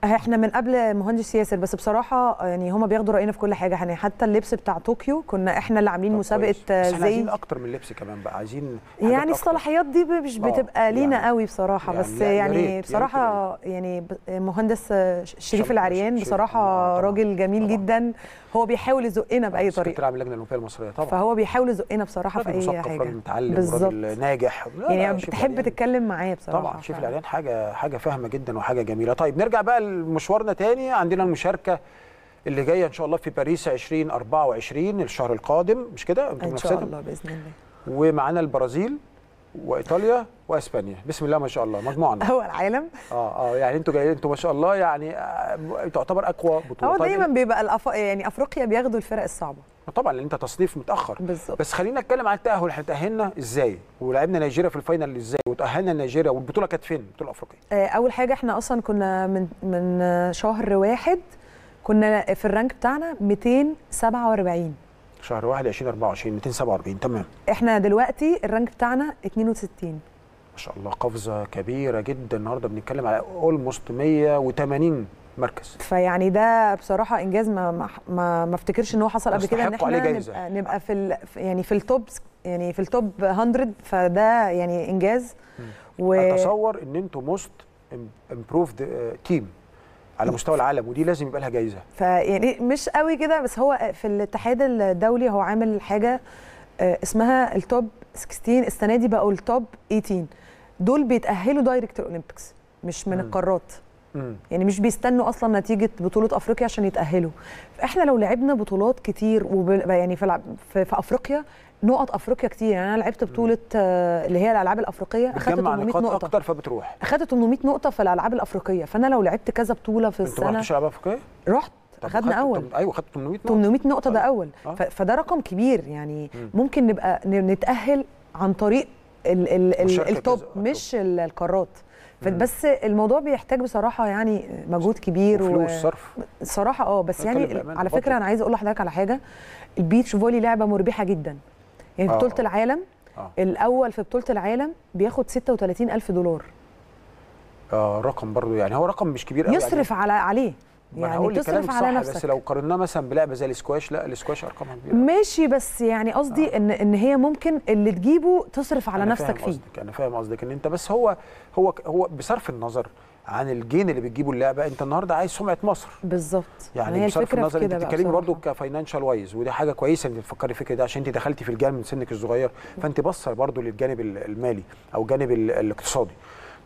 احنا من قبل مهندس ياسر بس بصراحه يعني هما بياخدوا راينا في كل حاجه يعني حتى اللبس بتاع طوكيو كنا احنا اللي عاملين مسابقه زي بس عايزين اكتر من لبس كمان بقى عايزين يعني الصلاحيات دي مش آه، بتبقى لينا يعني قوي بصراحه يعني بس يعني, يعني بصراحه يعني مهندس شريف العريان بصراحه راجل جميل طبعا. جدا هو بيحاول يزقنا باي طريقه بتلعب اللجنه الاولمبيه المصريه طبعا فهو بيحاول يزقنا بصراحه في اي حاجه راجل متعلم راجل ناجح يعني بتحب تتكلم معاه بصراحه طبعا شيف الاعلان حاجه حاجه فاهمه جدا وحاجه جميله طيب نرجع بقى لمشوارنا تاني عندنا المشاركه اللي جايه ان شاء الله في باريس 2024 الشهر القادم مش كده ان شاء الله باذن الله ومعانا البرازيل وايطاليا واسبانيا بسم الله ما شاء الله مجموعنا هو العالم اه اه يعني انتوا جايين انتوا ما شاء الله يعني آه، تعتبر اقوى بطوله هو طيب، دايما بيبقى الأف... يعني افريقيا بياخدوا الفرق الصعبه طبعا لان انت تصنيف متاخر بالظبط بس خلينا نتكلم عن التاهل احنا تاهلنا ازاي ولعبنا نيجيريا في الفاينل ازاي وتاهلنا نيجيريا والبطوله كانت فين البطوله الافريقيه آه، اول حاجه احنا اصلا كنا من من شهر واحد كنا في الرانك بتاعنا 247 شهر 1 2024 247 تمام احنا دلوقتي الرانك بتاعنا 62 ما شاء الله قفزه كبيره جدا النهارده بنتكلم على اولموست 180 مركز فيعني ده بصراحه انجاز ما ما ما افتكرش ان هو حصل قبل كده ان احنا نبقى, نبقى في ال يعني في التوب يعني في التوب 100 فده يعني انجاز و... اتصور ان انتوا موست امبروفد تيم على مستوى العالم ودي لازم يبقى لها جايزه فيعني مش قوي كده بس هو في الاتحاد الدولي هو عامل حاجه آه، اسمها التوب 16 السنه دي بقوا التوب 18 دول بيتاهلوا دايركت الاولمبيكس مش من القارات يعني مش بيستنوا اصلا نتيجه بطوله افريقيا عشان يتاهلوا احنا لو لعبنا بطولات كتير وب... يعني في, الع... في... في افريقيا نقط افريقيا كتير يعني انا لعبت بطوله آه، اللي هي الالعاب الافريقيه اخدت 800 نقطه اكتر فبتروح اخدت 800 نقطه في الالعاب الافريقيه فانا لو لعبت كذا بطوله في السنه انت رحت العاب افريقيه رحت اخدنا اول ايوه خدت 800 نقطه 800 نقطه ده طيب. اول آه. فده رقم كبير يعني مم. ممكن نبقى نتاهل عن طريق الـ الـ الـ التوب مش القارات بس الموضوع بيحتاج بصراحه يعني مجهود كبير وفلوس صرف صراحه اه بس يعني على فكره انا عايز اقول لحضرتك على حاجه البيتش فولي لعبه مربحه جدا يعني آه. بطوله العالم آه. الاول في بطوله العالم بياخد 36 الف دولار آه رقم برضو يعني هو رقم مش كبير قوي يعني. يصرف يعني على عليه يعني تصرف على نفسك بس لو قارناه مثلا بلعبه زي الاسكواش لا الاسكواش ارقامها كبيره ماشي بس يعني قصدي آه. ان ان هي ممكن اللي تجيبه تصرف على أنا نفسك فاهم فيه قصدك انا فاهم قصدك ان انت بس هو هو هو بصرف النظر عن الجين اللي بتجيبه اللعبه انت النهارده عايز سمعه مصر بالظبط يعني هي الفكره في النظر انت بتتكلمي برضه كفاينانشال وايز ودي حاجه كويسه انك تفكري الفكره كده عشان انت دخلتي في الجانب من سنك الصغير فانت بصر برضه للجانب المالي او الجانب الاقتصادي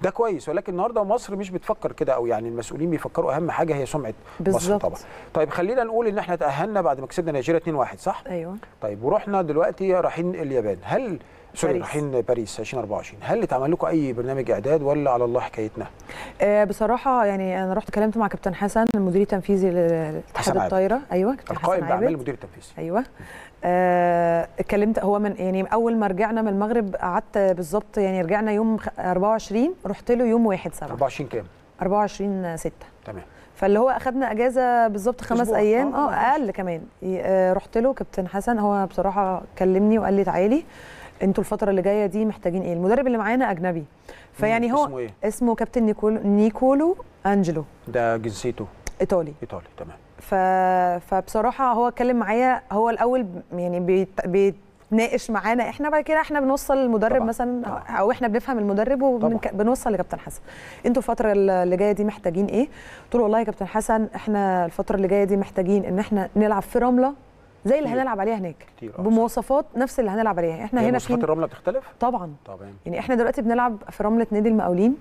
ده كويس ولكن النهارده مصر مش بتفكر كده او يعني المسؤولين بيفكروا اهم حاجه هي سمعه مصر طبعا طيب خلينا نقول ان احنا تاهلنا بعد ما كسبنا نيجيريا 2-1 صح ايوه طيب ورحنا دلوقتي رايحين اليابان هل سوري رايحين باريس 2024 هل اتعمل لكم اي برنامج اعداد ولا على الله حكايتنا آه بصراحه يعني انا رحت كلمت مع كابتن حسن المدير التنفيذي لاتحاد الطايره ايوه كابتن القائم باعمال المدير التنفيذي ايوه آه، اتكلمت هو من يعني اول ما رجعنا من المغرب قعدت بالظبط يعني رجعنا يوم 24 رحت له يوم 1 7 24 كام 24 6 تمام فاللي هو اخذنا اجازه بالظبط خمس أسبوع. آه، ايام اه, آه، اقل كمان رحت له كابتن حسن هو بصراحه كلمني وقال لي تعالي انتوا الفتره اللي جايه دي محتاجين ايه المدرب اللي معانا اجنبي فيعني هو اسمه, إيه؟ اسمه كابتن نيكولو نيكولو انجلو ده جنسيته ايطالي ايطالي تمام ف... فبصراحه هو اتكلم معايا هو الاول يعني بيت... بيت... ناقش معانا احنا بعد كده احنا بنوصل المدرب طبعا. مثلا او احنا بنفهم المدرب وبنوصل لكابتن حسن انتوا الفتره اللي جايه دي محتاجين ايه قلت له والله يا كابتن حسن احنا الفتره اللي جايه دي محتاجين ان احنا نلعب في رمله زي اللي هنلعب عليها هناك أه. بمواصفات نفس اللي هنلعب عليها احنا يعني هنا مواصفات الرمله بتختلف طبعا طبعا يعني احنا دلوقتي بنلعب في رمله نادي المقاولين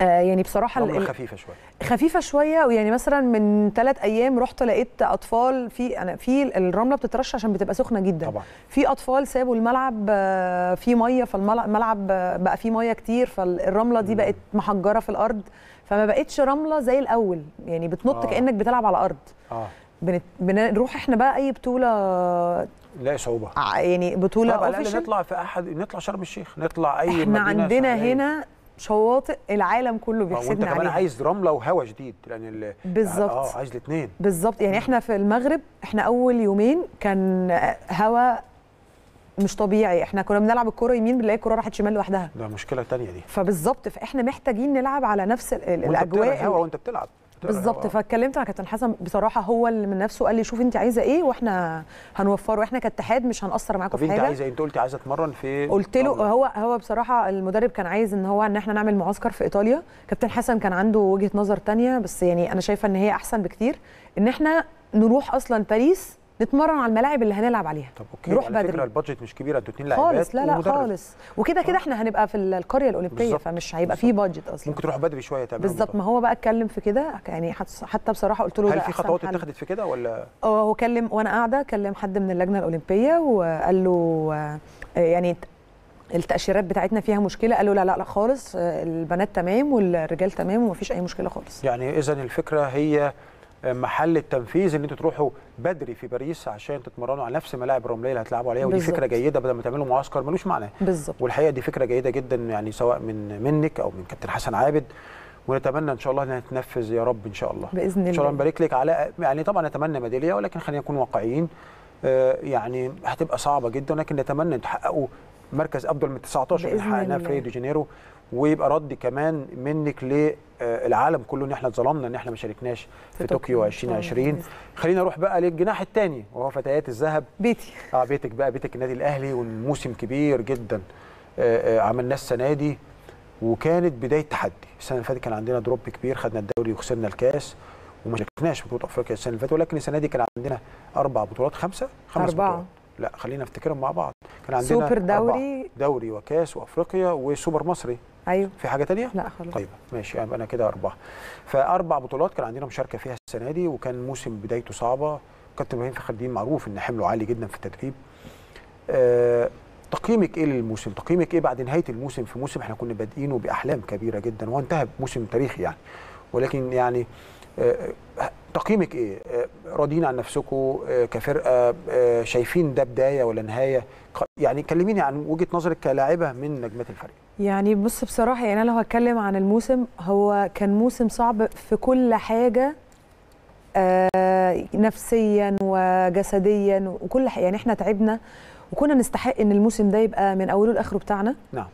آه يعني بصراحه رمله خفيفه شويه خفيفه شويه ويعني مثلا من ثلاث ايام رحت لقيت اطفال في انا في الرمله بتترش عشان بتبقى سخنه جدا طبعا في اطفال سابوا الملعب آه، في ميه فالملعب بقى فيه ميه كتير فالرمله دي بقت محجره في الارض فما بقتش رمله زي الاول يعني بتنط آه. كانك بتلعب على ارض آه. بنت... بنروح احنا بقى اي بطوله لا صعوبه يعني بطوله طب على نطلع في احد نطلع شرم الشيخ نطلع اي احنا عندنا سهلين. هنا شواطئ العالم كله آه، بيحسدنا عليها وانت كمان عايز رمله وهواء جديد لان بالظبط اه عايز الاثنين بالظبط يعني احنا في المغرب احنا اول يومين كان هواء مش طبيعي احنا كنا بنلعب الكره يمين بنلاقي الكره راحت شمال لوحدها ده مشكله تانية دي فبالظبط فاحنا محتاجين نلعب على نفس الاجواء وانت بتلعب هوا وانت بتلعب بالظبط فاتكلمت مع كابتن حسن بصراحه هو اللي من نفسه قال لي شوف انت عايزه ايه واحنا هنوفره احنا كاتحاد مش هنقصر معاكم في حاجه انت عايزه ايه انت قلتي عايزه اتمرن في قلت له أوه. هو هو بصراحه المدرب كان عايز ان هو ان احنا نعمل معسكر في ايطاليا كابتن حسن كان عنده وجهه نظر تانية بس يعني انا شايفه ان هي احسن بكتير ان احنا نروح اصلا باريس نتمرن على الملاعب اللي هنلعب عليها طب اوكي نروح على فكره البادجت مش كبيره انتوا اتنين لعيبات خالص لا لا ومدرب. خالص وكده كده احنا هنبقى في القريه الاولمبيه بالزبط. فمش هيبقى في بادجت اصلا ممكن تروح بدري شويه تمام بالظبط ما هو بقى اتكلم في كده يعني حتى بصراحه قلت له هل في خطوات اتخذت في كده ولا اه هو كلم وانا قاعده كلم حد من اللجنه الاولمبيه وقال له آه، يعني التاشيرات بتاعتنا فيها مشكله قالوا لا لا لا خالص آه، البنات تمام والرجال تمام ومفيش اي مشكله خالص يعني اذا الفكره هي محل التنفيذ ان انتوا تروحوا بدري في باريس عشان تتمرنوا على نفس ملاعب الرمليه اللي هتلعبوا عليها ودي فكره جيده بدل ما تعملوا معسكر ملوش معنى بالظبط والحقيقه دي فكره جيده جدا يعني سواء من منك او من كابتن حسن عابد ونتمنى ان شاء الله انها تنفذ يا رب ان شاء الله باذن الله ان شاء الله نبارك لك على يعني طبعا نتمنى ميداليه ولكن خلينا نكون واقعيين آه، يعني هتبقى صعبه جدا لكن نتمنى ان تحققوا مركز افضل من 19 اللي حققناه في ريو دي جانيرو ويبقى رد كمان منك للعالم آه، كله ان احنا اتظلمنا ان احنا ما شاركناش في, طوكيو 2020 خلينا نروح بقى للجناح الثاني وهو فتيات الذهب بيتي اه بيتك بقى بيتك النادي الاهلي والموسم كبير جدا آه، آه، عملناه السنه دي وكانت بدايه تحدي السنه اللي فاتت كان عندنا دروب كبير خدنا الدوري وخسرنا الكاس وما شاركناش بطوله افريقيا السنه اللي فاتت ولكن السنه دي كان عندنا اربع بطولات خمسه خمس أربعة. بطولات لا خلينا نفتكرهم مع بعض كان عندنا سوبر دوري دوري وكاس وافريقيا وسوبر مصري ايوه في حاجه ثانيه لا خلاص طيب ماشي يبقى انا كده اربعه فاربع بطولات كان عندنا مشاركه فيها السنه دي وكان موسم بدايته صعبه كابتن ابراهيم فخر الدين معروف ان حمله عالي جدا في التدريب آه تقييمك ايه للموسم تقييمك ايه بعد نهايه الموسم في موسم احنا كنا بادئينه باحلام كبيره جدا وانتهى بموسم تاريخي يعني ولكن يعني آه تقييمك ايه؟ آه، راضيين عن نفسكم آه، كفرقه آه، شايفين ده بدايه ولا نهايه؟ يعني كلميني عن وجهه نظرك كلاعبه من نجمات الفريق. يعني بص بصراحه يعني انا لو هتكلم عن الموسم هو كان موسم صعب في كل حاجه نفسيا وجسديا وكل حاجة يعني احنا تعبنا وكنا نستحق ان الموسم ده يبقى من اوله لاخره بتاعنا. نعم.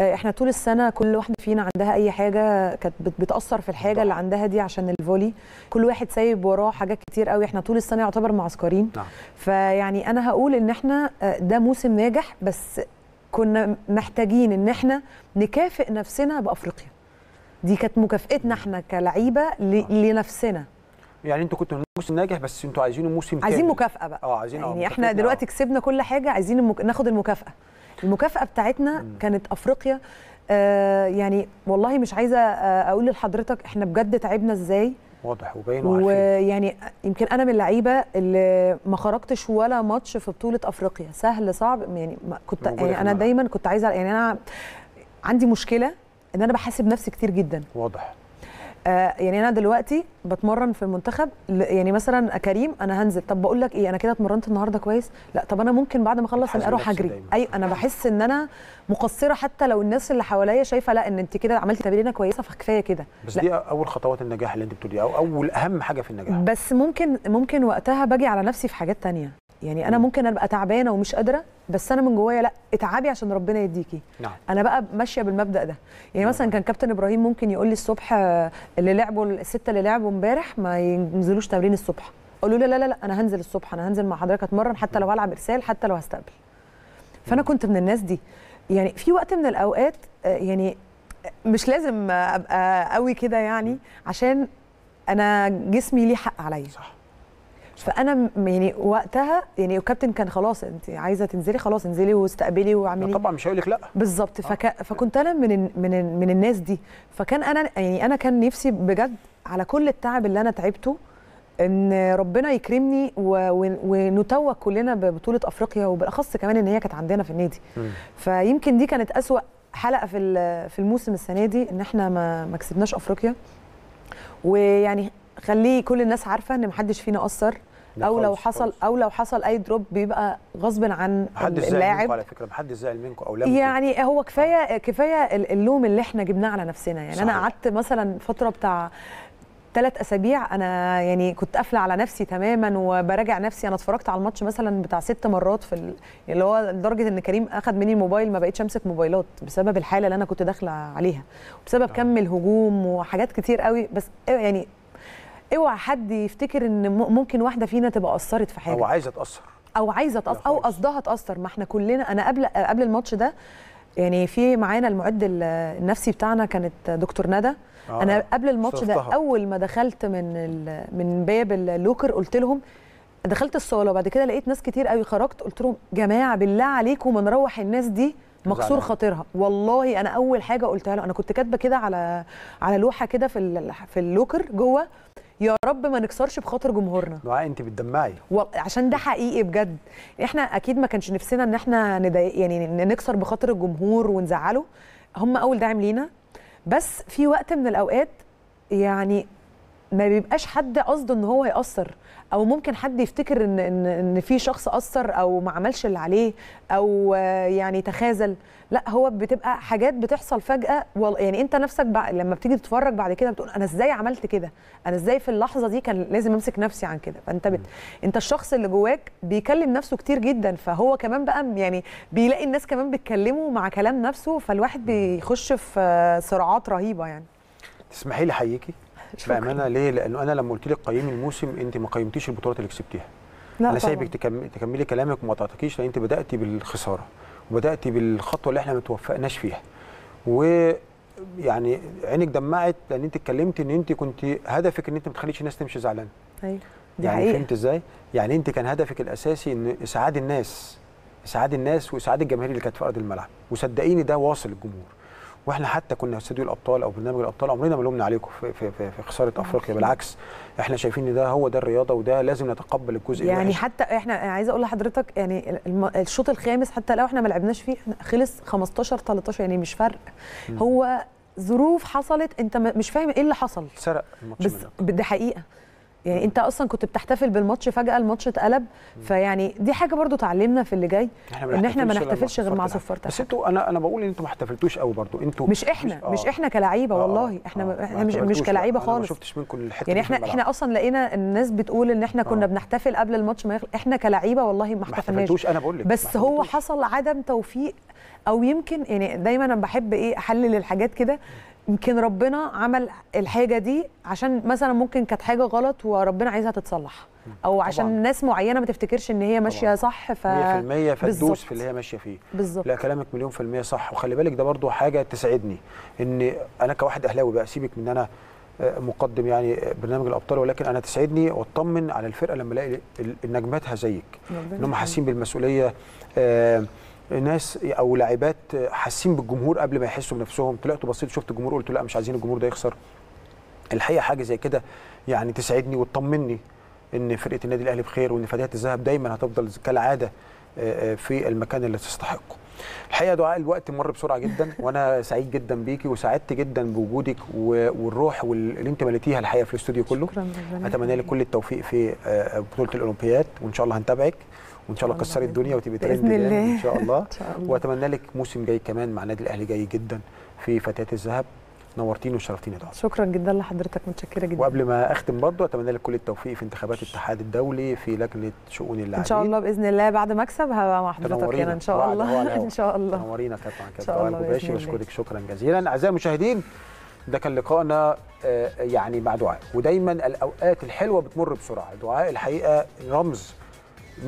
آه، احنا طول السنه كل واحده فينا عندها اي حاجه كانت بتاثر في الحاجه اللي عندها دي عشان الفولي كل واحد سايب وراه حاجات كتير قوي احنا طول السنه يعتبر معسكرين نعم. فيعني انا هقول ان احنا آه، ده موسم ناجح بس كنا محتاجين ان احنا نكافئ نفسنا بافريقيا دي كانت مكافئتنا احنا كلعيبه نعم. لنفسنا يعني انتوا كنتوا موسم ناجح بس انتوا عايزين موسم عايزين مكافاه بقى اه عايزين اه، يعني احنا دلوقتي كسبنا كل حاجه عايزين المك... ناخد المكافاه المكافاه بتاعتنا كانت افريقيا آه يعني والله مش عايزه آه، اقول لحضرتك احنا بجد تعبنا ازاي واضح وباين وعارفين ويعني يمكن انا من اللعيبه اللي ما خرجتش ولا ماتش في بطوله افريقيا سهل صعب يعني كنت يعني انا دايما كنت عايزه يعني انا عندي مشكله ان انا بحاسب نفسي كتير جدا واضح آه، يعني انا دلوقتي بتمرن في المنتخب يعني مثلا كريم انا هنزل طب بقول لك ايه انا كده اتمرنت النهارده كويس لا طب انا ممكن بعد ما اخلص انا اروح اجري اي أيوة انا بحس ان انا مقصره حتى لو الناس اللي حواليا شايفه لا ان انت كده عملتي تمرينه كويسه فكفايه كده بس لا. دي اول خطوات النجاح اللي انت بتقوليها او اول اهم حاجه في النجاح بس ممكن ممكن وقتها باجي على نفسي في حاجات ثانيه يعني انا ممكن ابقى تعبانه ومش قادره بس انا من جوايا لا اتعبي عشان ربنا يديكي نعم. انا بقى ماشيه بالمبدا ده يعني نعم. مثلا كان كابتن ابراهيم ممكن يقول لي الصبح اللي لعبوا السته اللي لعبوا امبارح ما ينزلوش تمرين الصبح اقول له لا لا لا انا هنزل الصبح انا هنزل مع حضرتك اتمرن حتى لو هلعب ارسال حتى لو هستقبل فانا كنت من الناس دي يعني في وقت من الاوقات آه، يعني مش لازم ابقى قوي كده يعني عشان انا جسمي ليه حق عليا صح فانا يعني وقتها يعني الكابتن كان خلاص انت عايزه تنزلي خلاص انزلي واستقبلي واعملي طبعا مش هقول لك لا بالظبط آه. فك... فكنت انا من من من الناس دي فكان انا يعني انا كان نفسي بجد على كل التعب اللي انا تعبته ان ربنا يكرمني ونتوج كلنا ببطوله افريقيا وبالاخص كمان ان هي كانت عندنا في النادي م. فيمكن دي كانت اسوا حلقه في في الموسم السنه دي ان احنا ما ما كسبناش افريقيا ويعني خليه كل الناس عارفه ان محدش فينا قصر او لو حصل او لو حصل اي دروب بيبقى غصب عن اللاعب على فكره محدش زعل منكم او لم يعني هو كفايه كفايه اللوم اللي احنا جبناه على نفسنا يعني صحيح. انا قعدت مثلا فتره بتاع ثلاث اسابيع انا يعني كنت قافله على نفسي تماما وبراجع نفسي انا اتفرجت على الماتش مثلا بتاع ست مرات في اللي هو لدرجه ان كريم اخذ مني الموبايل ما بقتش امسك موبايلات بسبب الحاله اللي انا كنت داخله عليها وبسبب نعم. كم الهجوم وحاجات كتير قوي بس يعني اوعى حد يفتكر ان ممكن واحده فينا تبقى قصرت في حاجه او عايزه تاثر او عايزه تاثر او قصدها تاثر ما احنا كلنا انا قبل قبل الماتش ده يعني في معانا المعد النفسي بتاعنا كانت دكتور ندى آه. انا قبل الماتش ده اول ما دخلت من من باب اللوكر قلت لهم دخلت الصاله وبعد كده لقيت ناس كتير قوي خرجت قلت لهم جماعه بالله عليكم نروح الناس دي مكسور خاطرها والله انا اول حاجه قلتها له انا كنت كاتبه كده على على لوحه كده في في اللوكر جوه يا رب ما نكسرش بخاطر جمهورنا دعاء انت بتدمعي و... عشان ده حقيقي بجد احنا اكيد ما كانش نفسنا ان احنا نضايق يعني نكسر بخاطر الجمهور ونزعله هم اول داعم لينا بس في وقت من الاوقات يعني ما بيبقاش حد قصده ان هو ياثر او ممكن حد يفتكر ان ان ان في شخص قصر او ما عملش اللي عليه او يعني تخاذل لا هو بتبقى حاجات بتحصل فجاه يعني انت نفسك بقى لما بتيجي تتفرج بعد كده بتقول انا ازاي عملت كده انا ازاي في اللحظه دي كان لازم امسك نفسي عن كده فانت بت... انت الشخص اللي جواك بيكلم نفسه كتير جدا فهو كمان بقى يعني بيلاقي الناس كمان بتكلمه مع كلام نفسه فالواحد بيخش في صراعات رهيبه يعني تسمحي لي احييكي بامانه ليه؟ لانه انا لما قلت لك قيمي الموسم انت ما قيمتيش البطولات اللي كسبتيها. انا سايبك تكملي, كلامك وما قطعتكيش لان انت بداتي بالخساره وبداتي بالخطوه اللي احنا ما توفقناش فيها. و يعني عينك دمعت لان انت اتكلمت ان انت كنت هدفك ان انت ما تخليش الناس تمشي زعلانه. ايوه دي يعني حقيقة. فهمت ازاي؟ يعني انت كان هدفك الاساسي ان اسعاد الناس اسعاد الناس واسعاد الجماهير اللي كانت في ارض الملعب وصدقيني ده واصل الجمهور. واحنا حتى كنا في استوديو الابطال او برنامج الابطال عمرنا ما لومنا عليكم في, في, في, في خساره آه، افريقيا بالعكس احنا شايفين ان ده هو ده الرياضه وده لازم نتقبل الجزء يعني حتى احنا عايز اقول لحضرتك يعني الشوط الخامس حتى لو احنا ما لعبناش فيه خلص 15 13 يعني مش فرق هو ظروف حصلت انت مش فاهم ايه اللي حصل سرق الماتش بس ده حقيقه يعني انت اصلا كنت بتحتفل بالماتش فجاه الماتش اتقلب فيعني دي حاجه برضو اتعلمنا في اللي جاي احنا ان احنا ما نحتفلش غير مع صفار بس انتوا انا انا بقول ان انتوا ما احتفلتوش قوي برضو انتوا مش احنا مش, آه مش احنا كلاعيبه آه، آه، والله آه. احنا آه احنا مش مش كلاعيبه خالص ما شفتش منكم الحته يعني احنا احنا اصلا لقينا الناس بتقول ان احنا كنا آه بنحتفل قبل الماتش ما احنا كلاعيبه والله ما احتفلناش انا بقول لك بس هو حصل عدم توفيق او يمكن يعني دايما انا بحب ايه احلل الحاجات كده يمكن ربنا عمل الحاجه دي عشان مثلا ممكن كانت حاجه غلط وربنا عايزها تتصلح او عشان طبعًا. ناس معينه ما تفتكرش ان هي ماشيه صح ف 100% فتدوس في اللي هي ماشيه فيه بالظبط لا كلامك مليون في الميه صح وخلي بالك ده برضو حاجه تسعدني ان انا كواحد اهلاوي بقى سيبك من انا آه، مقدم يعني آه، برنامج الابطال ولكن انا تسعدني واطمن على الفرقه لما الاقي نجماتها زيك ان هم حاسين بالمسؤوليه آه ناس او لاعبات حاسين بالجمهور قبل ما يحسوا بنفسهم طلعت بصيت شفت الجمهور قلت لا مش عايزين الجمهور ده يخسر الحقيقه حاجه زي كده يعني تسعدني وتطمني ان فرقه النادي الاهلي بخير وان فتيات الذهب دايما هتفضل كالعاده آه، آه، في المكان اللي تستحقه الحقيقه دعاء الوقت مر بسرعه جدا وانا سعيد جدا بيكي وسعدت جدا بوجودك والروح اللي انت مليتيها الحقيقه في الاستوديو كله شكرا اتمنى لك كل التوفيق في آه، بطوله الاولمبياد وان شاء الله هنتابعك وان شاء الله كسري الدنيا وتبقي ترند باذن الله ان شاء الله, واتمنى لك موسم جاي كمان مع النادي الاهلي جاي جدا في فتاه الذهب نورتيني وشرفتيني طبعا شكرا جدا لحضرتك متشكره جدا وقبل ما اختم برضه اتمنى لك كل التوفيق في انتخابات الاتحاد الدولي في لجنه شؤون اللاعبين ان شاء الله باذن الله بعد ما اكسب هبقى مع حضرتك هنا ان شاء الله ان شاء الله تنورينا طبعا كابتن الباشي بشكرك شكرا جزيلا اعزائي المشاهدين ده كان لقائنا آه، يعني مع دعاء ودايما الاوقات الحلوه بتمر بسرعه دعاء الحقيقه رمز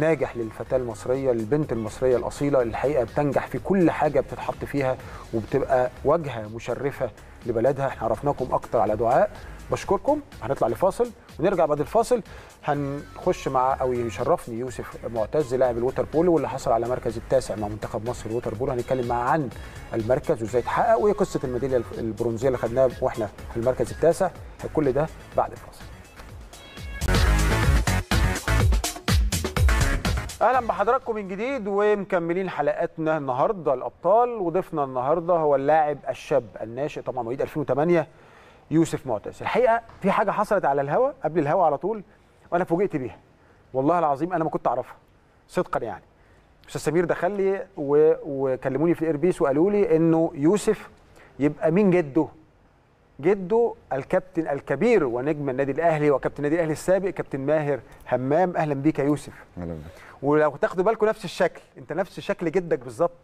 ناجح للفتاه المصريه للبنت المصريه الاصيله اللي الحقيقه بتنجح في كل حاجه بتتحط فيها وبتبقى واجهه مشرفه لبلدها احنا عرفناكم اكتر على دعاء بشكركم هنطلع لفاصل ونرجع بعد الفاصل هنخش مع او يشرفني يوسف معتز لاعب الوتر بول واللي حصل على مركز التاسع مع منتخب مصر الوتر بول هنتكلم معاه عن المركز وازاي اتحقق وايه قصه الميداليه البرونزيه اللي خدناها واحنا في المركز التاسع كل ده بعد الفاصل اهلا بحضراتكم من جديد ومكملين حلقاتنا النهارده الابطال وضيفنا النهارده هو اللاعب الشاب الناشئ طبعا مواليد 2008 يوسف معتز الحقيقه في حاجه حصلت على الهوا قبل الهوا على طول وانا فوجئت بيها والله العظيم انا ما كنت اعرفها صدقا يعني استاذ سمير دخل لي و... وكلموني في الايربيس وقالوا لي انه يوسف يبقى مين جده جده الكابتن الكبير ونجم النادي الاهلي وكابتن النادي الاهلي السابق كابتن ماهر همام اهلا بيك يا يوسف اهلا بك ولو تاخدوا بالكم نفس الشكل انت نفس شكل جدك بالظبط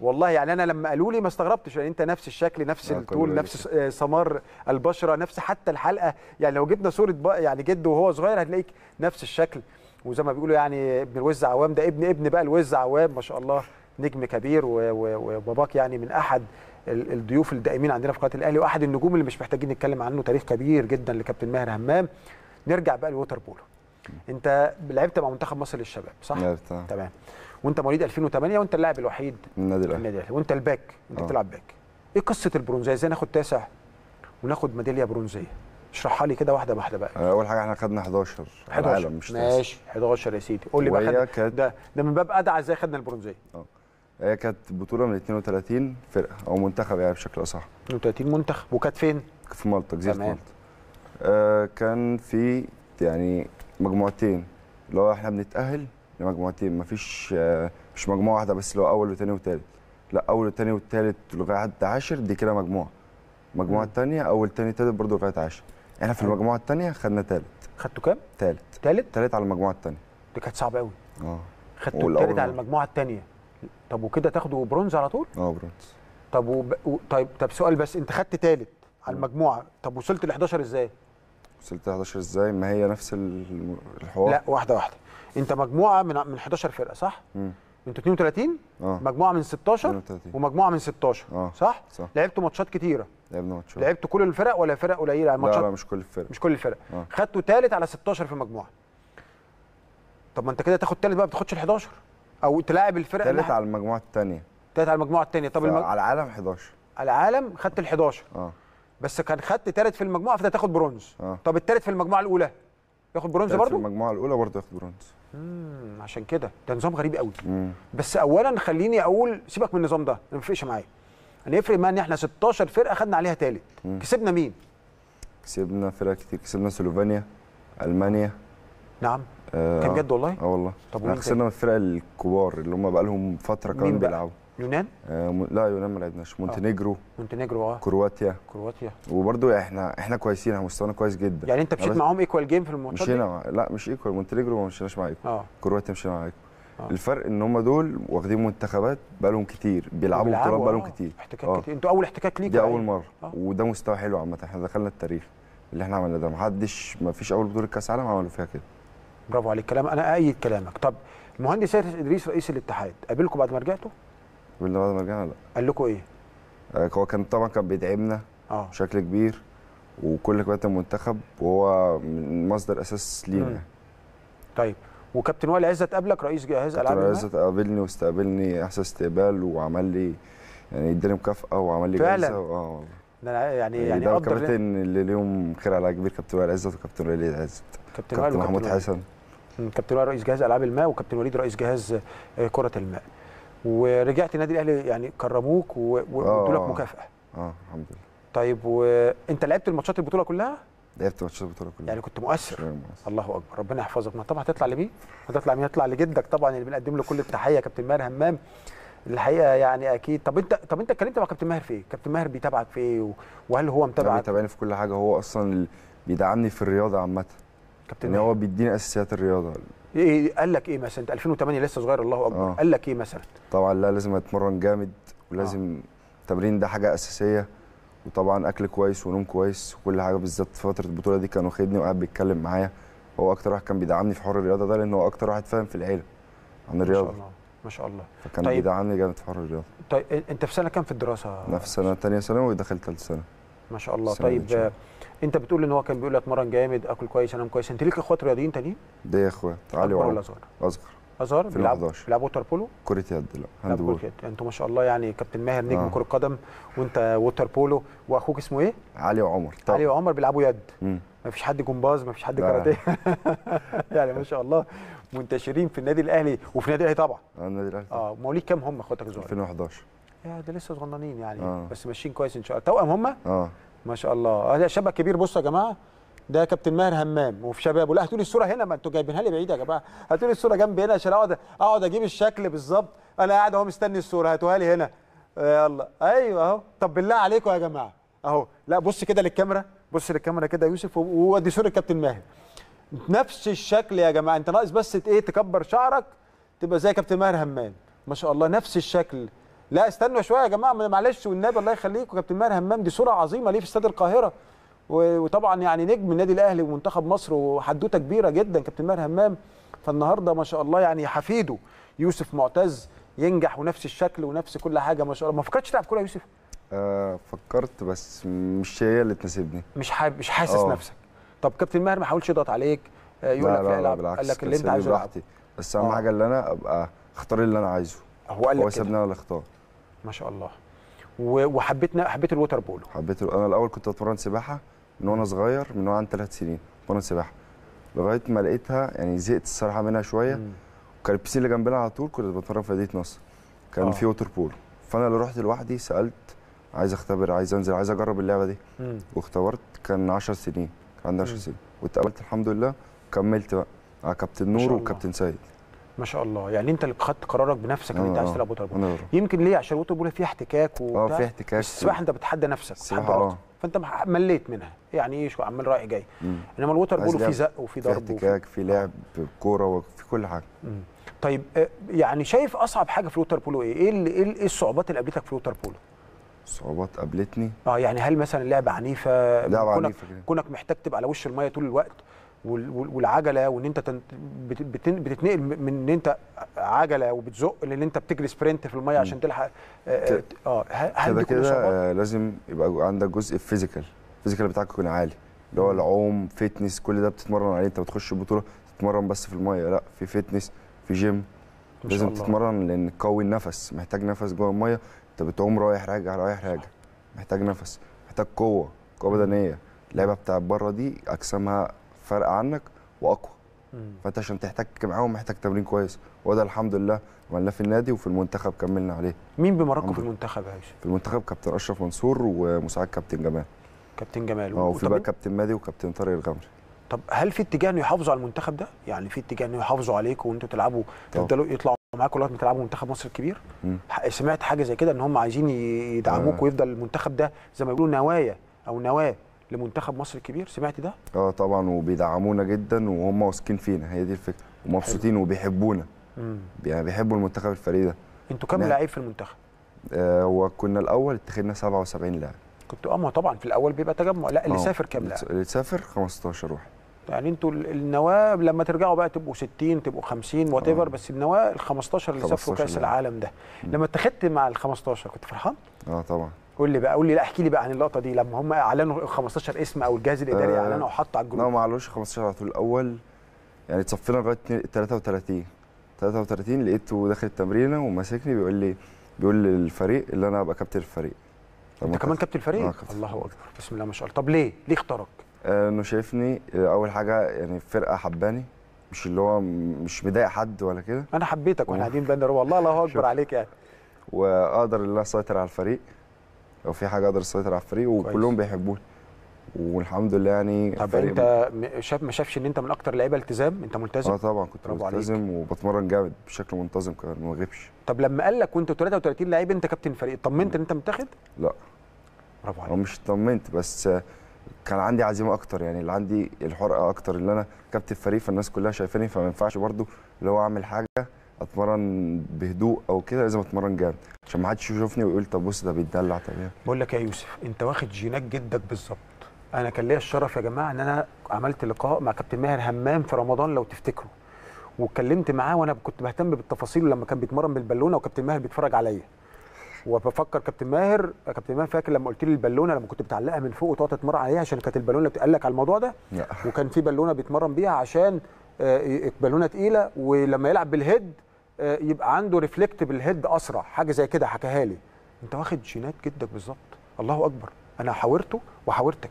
والله يعني انا لما قالوا لي ما استغربتش يعني انت نفس الشكل نفس آه، الطول نفس آه، سمار البشره نفس حتى الحلقه يعني لو جبنا صوره يعني جده وهو صغير هتلاقيك نفس الشكل وزي ما بيقولوا يعني ابن الوز عوام ده ابن ابن بقى الوز عوام ما شاء الله نجم كبير وباباك يعني من احد الضيوف الدائمين عندنا في قناه الاهلي واحد النجوم اللي مش محتاجين نتكلم عنه تاريخ كبير جدا لكابتن ماهر همام نرجع بقى لوتر بولو انت لعبت مع منتخب مصر للشباب صح؟ لعبت تمام وانت مواليد 2008 وانت اللاعب الوحيد النادي الاهلي وانت الباك انت آه. بتلعب باك ايه قصه البرونزيه ازاي ناخد تاسع وناخد ميداليه برونزيه اشرحها لي كده واحده واحده بقى اول حاجه احنا خدنا 11 11 العالم مش ماشي 11 يا سيدي قول لي بقى كانت ده ده من باب ادعى ازاي خدنا البرونزيه اه هي كانت بطوله من 32 فرقه او منتخب يعني بشكل اصح 32 منتخب وكانت فين؟ في مالطا جزيره مالطا آه كان في يعني مجموعتين اللي هو احنا بنتاهل لمجموعتين مفيش آه، مش مجموعه واحده بس اللي هو اول وثاني وثالث لا اول وثاني وثالث لغايه عاشر دي كده مجموعه المجموعه الثانيه اول ثاني ثالث برضه لغايه عاشر احنا في المجموعه الثانيه خدنا ثالث خدتوا كام؟ ثالث ثالث ثالث على المجموعه الثانيه دي كانت صعبه قوي اه خدتوا الثالث على المجموعه الثانيه طب وكده تاخدوا برونز على طول؟ اه برونز طب وب... طيب طب سؤال بس انت خدت ثالث على المجموعه طب وصلت ل 11 ازاي؟ وصلت 11 ازاي ما هي نفس الحوار لا واحده واحده انت مجموعه من من 11 فرقه صح انتوا 32 آه. مجموعه من 16 32. ومجموعه من 16 آه. صح؟, صح لعبتوا ماتشات كتيره لعبنا ماتشات لعبتوا كل الفرق ولا فرق قليله ماتشات لا, لا مش كل الفرق مش كل الفرق آه. خدتوا ثالث على 16 في مجموعه طب ما انت كده تاخد ثالث بقى ما بتاخدش ال 11 او تلاعب الفرق ثالث على المجموعه الثانيه ثالث على المجموعه الثانيه طب المج... على العالم 11 على العالم خدت ال 11 اه بس كان خدت ثالث في المجموعه فانت تاخد برونز آه. طب الثالث في المجموعه الاولى ياخد برونز برضه في المجموعه الاولى برضه ياخد برونز امم عشان كده ده نظام غريب قوي مم. بس اولا خليني اقول سيبك من النظام ده ما يفرقش معايا انا يعني يفرق معايا ان احنا 16 فرقه خدنا عليها ثالث كسبنا مين كسبنا فرق كتير كسبنا سلوفانيا المانيا نعم آه كان بجد والله اه والله طب احنا خسرنا الفرق الكبار اللي هم بقى لهم فتره كانوا بيلعبوا يونان؟ آه لا يونان ما لعبناش آه. مونتينيجرو مونتينيجرو اه كرواتيا كرواتيا وبرده احنا احنا كويسين احنا مستوانا كويس جدا يعني انت مشيت معاهم ايكوال جيم في الماتش مشينا مع... لا مش ايكوال مونتينيجرو ما مشيناش مع ايكوال آه. كرواتيا مشينا مع ايكوال آه. الفرق ان هم دول واخدين منتخبات بقالهم كتير بيلعبوا بطولات بقالهم آه. كتير احتكاك آه. كتير انتوا اول احتكاك ليك دي اول إيه؟ مره آه. وده مستوى حلو عامه احنا دخلنا التاريخ اللي احنا عملناه ده ما حدش ما فيش اول بطوله كاس عالم عملوا فيها كده برافو عليك كلام انا ايد كلامك طب المهندس سيد ادريس رئيس الاتحاد قابلكم بعد ما رجعتوا قبل بعد ما رجعنا لا قال لكم ايه؟ آه، هو كان طبعا كان بيدعمنا آه. بشكل كبير وكل كابتن المنتخب وهو من مصدر اساس لينا يعني. طيب وكابتن وائل عزت قابلك رئيس جهاز العاب كابتن عزت قابلني واستقبلني احسن استقبال وعمل لي يعني اداني مكافاه وعمل لي فعلا اه ده يعني يعني ده كابتن اللي اليوم خير على كبير كابتن وائل عزت وكابتن وليد عزت كابتن, كابتن محمود حسن كابتن وائل رئيس جهاز العاب الماء وكابتن وليد رئيس جهاز آه، كره الماء ورجعت النادي الاهلي يعني كرموك آه، وادوا لك آه. مكافاه اه الحمد لله طيب وانت لعبت الماتشات البطوله كلها لعبت ماتشات البطوله كلها يعني كنت مؤثر الله اكبر ربنا يحفظك ما طبعا هتطلع لمين هتطلع مين هتطلع لجدك طبعا اللي بنقدم له كل التحيه كابتن ماهر همام الحقيقه يعني اكيد طب انت طب انت اتكلمت مع كابتن ماهر في ايه كابتن ماهر بيتابعك في ايه وهل هو متابعك بيتابعني في كل حاجه هو اصلا بيدعمني في الرياضه عامه كابتن يعني هو بيديني اساسيات الرياضه إيه،, ايه قال لك ايه مثلا انت 2008 لسه صغير الله اكبر آه. قال لك ايه مثلا طبعا لا لازم اتمرن جامد ولازم آه. التمرين ده حاجه اساسيه وطبعا اكل كويس ونوم كويس وكل حاجه بالذات في فتره البطوله دي كان واخدني وقاعد بيتكلم معايا هو اكتر واحد كان بيدعمني في حوار الرياضه ده لان هو اكتر واحد فاهم في العيله عن الرياضه ما شاء الله ما شاء الله فكان طيب. بيدعمني جامد في حوار الرياضه طيب انت في سنه كام في الدراسه انا في سنه ثانيه ثانوي ودخلت ثالث سنه ما شاء الله طيب انت بتقول ان هو كان بيقول لي اتمرن جامد اكل كويس انام كويس انت ليك اخوات رياضيين تانيين؟ يا اخوات علي وعمر اصغر؟ اصغر اصغر بيلعبوا بيلعبوا ووتر بولو؟ كرة يد لا هاند بول انتوا ما شاء الله يعني كابتن ماهر نجم آه. كرة قدم وانت ووتر بولو واخوك اسمه ايه؟ علي وعمر طبعا. علي وعمر بيلعبوا يد ما مفيش حد جمباز مفيش حد كاراتيه يعني ما شاء الله منتشرين في النادي الاهلي وفي النادي الاهلي طبعا آه، النادي الاهلي اه مواليد كام هم اخواتك الصغار 2011 يا ده لسه صغننين يعني آه. بس ماشيين كويس ان شاء الله توأم هم اه ما شاء الله ده شبك كبير بصوا يا جماعه ده كابتن ماهر همام وفي شبابه لا هاتوا لي الصوره هنا ما انتوا جايبينها لي بعيد يا جماعه هاتوا لي الصوره جنبي هنا عشان اقعد اقعد اجيب الشكل بالظبط انا قاعد اهو مستني الصوره هاتوها لي هنا آه، يلا ايوه اهو طب بالله عليكم يا جماعه اهو لا بص كده للكاميرا بص للكاميرا كده يا يوسف وودي صوره كابتن ماهر نفس الشكل يا جماعه انت ناقص بس ايه تكبر شعرك تبقى زي كابتن ماهر همام ما شاء الله نفس الشكل لا استنوا شويه يا جماعه معلش والنبي الله يخليكم كابتن ماهر همام دي صوره عظيمه ليه في استاد القاهره وطبعا يعني نجم النادي الاهلي ومنتخب مصر وحدوته كبيره جدا كابتن ماهر همام فالنهارده ما شاء الله يعني حفيده يوسف معتز ينجح ونفس الشكل ونفس كل حاجه ما شاء الله ما فكرتش تلعب كوره يا يوسف آه فكرت بس مش هي اللي تناسبني مش حاب مش حاسس أوه. نفسك طب كابتن ماهر ما حاولش يضغط عليك آه، يقول لك لا لا قال لك اللي انت عايزه براحتي بس اهم آه. حاجه اللي انا ابقى اختار اللي انا عايزه هو قال لك هو سابني انا اللي اختار ما شاء الله وحبيت حبيت الوتر بولو حبيت انا الاول كنت اتمرن سباحه من وانا صغير من وانا عندي ثلاث سنين اتمرن سباحه لغايه ما لقيتها يعني زهقت الصراحه منها شويه وكان البسين اللي جنبنا على طول كنت بتمرن في مدينه نصر كان آه. في ووتر بول فانا اللي رحت لوحدي سالت عايز اختبر عايز انزل عايز اجرب اللعبه دي واختبرت كان 10 سنين كان عندي 10 سنين واتقابلت الحمد لله كملت بقى على كابتن نور وكابتن سيد ما شاء الله يعني انت اللي خدت قرارك بنفسك ان انت آه، عايز آه. تلعب ووتر بول يمكن ليه عشان الوتر بول فيها احتكاك اه فيها احتكاك السباحه انت بتحدى نفسك بتحدى آه. فانت مليت منها يعني ايه شو عمال رايح جاي مم. انما الوتر بول فيه زق وفي ضرب في احتكاك في آه. لعب كوره وفي كل حاجه مم. طيب يعني شايف اصعب حاجه في الوتر بولو ايه؟ ايه إيه, ايه الصعوبات اللي قابلتك في الوتر بولو؟ صعوبات قابلتني اه يعني هل مثلا اللعبه عنيفه لعبه عنيفه كونك, كونك محتاج تبقى على وش الميه طول الوقت والعجله وان انت بتتنقل من ان انت عجله وبتزق لان انت بتجري سبرنت في الميه عشان تلحق اه, آه،, آه، هل كده لازم يبقى عندك جزء فيزيكال الفيزيكال بتاعك يكون عالي اللي هو العوم فيتنس كل ده بتتمرن عليه انت بتخش البطوله تتمرن بس في الميه لا في فيتنس في جيم لازم تتمرن لان تقوي النفس محتاج نفس جوه الميه انت بتعوم رايح راجع رايح راجع محتاج نفس محتاج قوه قوه بدنيه اللعبه بتاعت بره دي اجسامها فرق عنك واقوى فانت عشان تحتك معاهم محتاج تمرين كويس وده الحمد لله عملناه في النادي وفي المنتخب كملنا عليه مين بمراكم في المنتخب يا هشام في المنتخب كابتن اشرف منصور ومساعد كابتن جمال كابتن جمال اه وفي بقى كابتن مادي وكابتن طارق الغمري طب هل في اتجاه انه يحافظوا على المنتخب ده؟ يعني في اتجاه انه يحافظوا عليكم وانتوا تلعبوا آه. تفضلوا يطلعوا معاكم لغايه ما تلعبوا منتخب مصر الكبير؟ سمعت حاجه زي كده ان هم عايزين يدعموك آه. ويفضل المنتخب ده زي ما بيقولوا نوايا او نواه لمنتخب مصر الكبير سمعت ده اه طبعا وبيدعمونا جدا وهم واثقين فينا هي دي الفكره ومبسوطين وبيحبونا يعني بيحبوا المنتخب الفريق ده انتوا كام لعيب في المنتخب آه هو كنا الاول اتخذنا 77 لاعب كنت اه طبعا في الاول بيبقى تجمع لا اللي اه. سافر كام لاعب اللي سافر 15 واحد يعني انتوا النواه لما ترجعوا بقى تبقوا 60 تبقوا 50 وات ايفر بس النواه ال 15 اللي سافروا كاس العالم ده لما اتخذت مع ال 15 كنت فرحان؟ اه طبعا قول لي بقى قول لي لا احكي لي بقى عن اللقطه دي لما هم اعلنوا 15 اسم او الجهاز الاداري آه اعلنوا وحطوا على الجروب لا ما اعلنوش 15 على طول الاول يعني اتصفينا لغايه 33 33 لقيته داخل التمرينه وماسكني بيقول لي بيقول للفريق اللي انا ابقى كابتن الفريق انت كمان كابتن الفريق؟ آه كابتن. الله اكبر بسم الله ما شاء الله طب ليه؟ ليه اختارك؟ آه انه شايفني آه، اول حاجه يعني الفرقه حباني مش اللي هو مش مضايق حد ولا كده انا حبيتك واحنا قاعدين بندر والله الله اكبر عليك يعني واقدر ان انا اسيطر على الفريق لو في حاجه اقدر اسيطر على الفريق وكلهم بيحبوني والحمد لله يعني طب انت شاف ما شافش ان انت من اكتر اللعيبه التزام انت ملتزم اه طبعا كنت ملتزم وبتمرن جامد بشكل منتظم كمان ما بغيبش طب لما قال لك وانت 33 لعيب انت كابتن فريق طمنت ان انت متاخد لا برافو عليك مش طمنت بس كان عندي عزيمه اكتر يعني اللي عندي الحرقه اكتر اللي انا كابتن فريق فالناس كلها شايفاني فما ينفعش برضه اللي هو اعمل حاجه اتمرن بهدوء او كده لازم اتمرن جامد عشان ما حدش يشوفني ويقول طب بص ده بيتدلع طب إيه؟ بقول لك يا يوسف انت واخد جينات جدك بالظبط انا كان ليا الشرف يا جماعه ان انا عملت لقاء مع كابتن ماهر همام في رمضان لو تفتكروا واتكلمت معاه وانا كنت بهتم بالتفاصيل لما كان بيتمرن بالبالونه وكابتن ماهر بيتفرج عليا وبفكر كابتن ماهر كابتن ماهر فاكر لما قلت لي البالونه لما كنت بتعلقها من فوق وتقعد تتمرن عليها عشان كانت البالونه اللي لك على الموضوع ده وكان في بالونه بيتمرن بيها عشان آه، بالونه تقيله ولما يلعب بالهيد آه، يبقى عنده ريفلكتبل هيد اسرع حاجه زي كده حكاها لي انت واخد جينات جدك بالظبط الله اكبر انا حاورته وحاورتك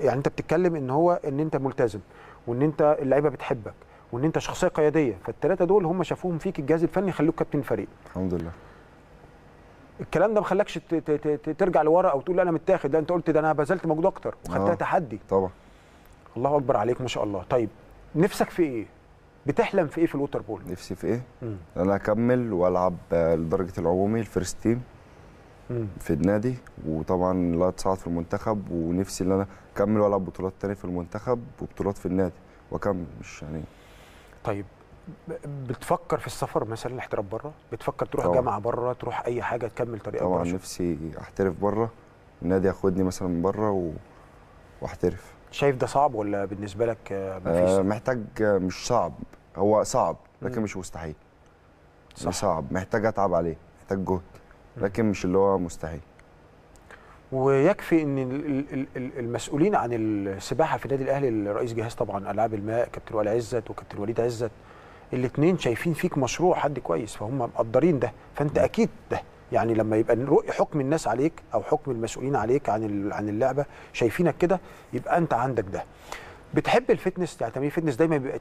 يعني انت بتتكلم ان هو ان انت ملتزم وان انت اللعيبه بتحبك وان انت شخصيه قياديه فالثلاثه دول هم شافوهم فيك الجهاز الفني خلوك كابتن فريق الحمد لله الكلام ده ما خلاكش ترجع لورا او تقول انا متاخد لا انت قلت ده انا بذلت مجهود اكتر وخدتها آه. تحدي طبعا الله اكبر عليك ما شاء الله طيب نفسك في ايه بتحلم في ايه في الووتر بول؟ نفسي في ايه؟ مم. انا اكمل والعب آه، لدرجه العمومي الفيرست تيم في النادي وطبعا لا اتصعد في المنتخب ونفسي ان انا اكمل والعب بطولات تانية في المنتخب وبطولات في النادي واكمل مش يعني طيب بتفكر في السفر مثلا الاحتراف بره؟ بتفكر تروح طبعا. جامعه بره، تروح اي حاجه تكمل طريقك طبعا برشة. نفسي احترف بره النادي ياخدني مثلا من بره و... واحترف شايف ده صعب ولا بالنسبه لك آه، مفيش آه محتاج آه، مش صعب هو صعب لكن مش مستحيل يعني صح. مش صعب محتاج اتعب عليه محتاج جهد لكن مش اللي هو مستحيل ويكفي ان المسؤولين عن السباحه في النادي الاهلي رئيس جهاز طبعا العاب الماء كابتن وائل عزت وكابتن وليد عزت الاثنين شايفين فيك مشروع حد كويس فهم مقدرين ده فانت اكيد ده يعني لما يبقى حكم الناس عليك او حكم المسؤولين عليك عن عن اللعبه شايفينك كده يبقى انت عندك ده بتحب الفتنس يعني تمرين الفتنس دايما بيبقى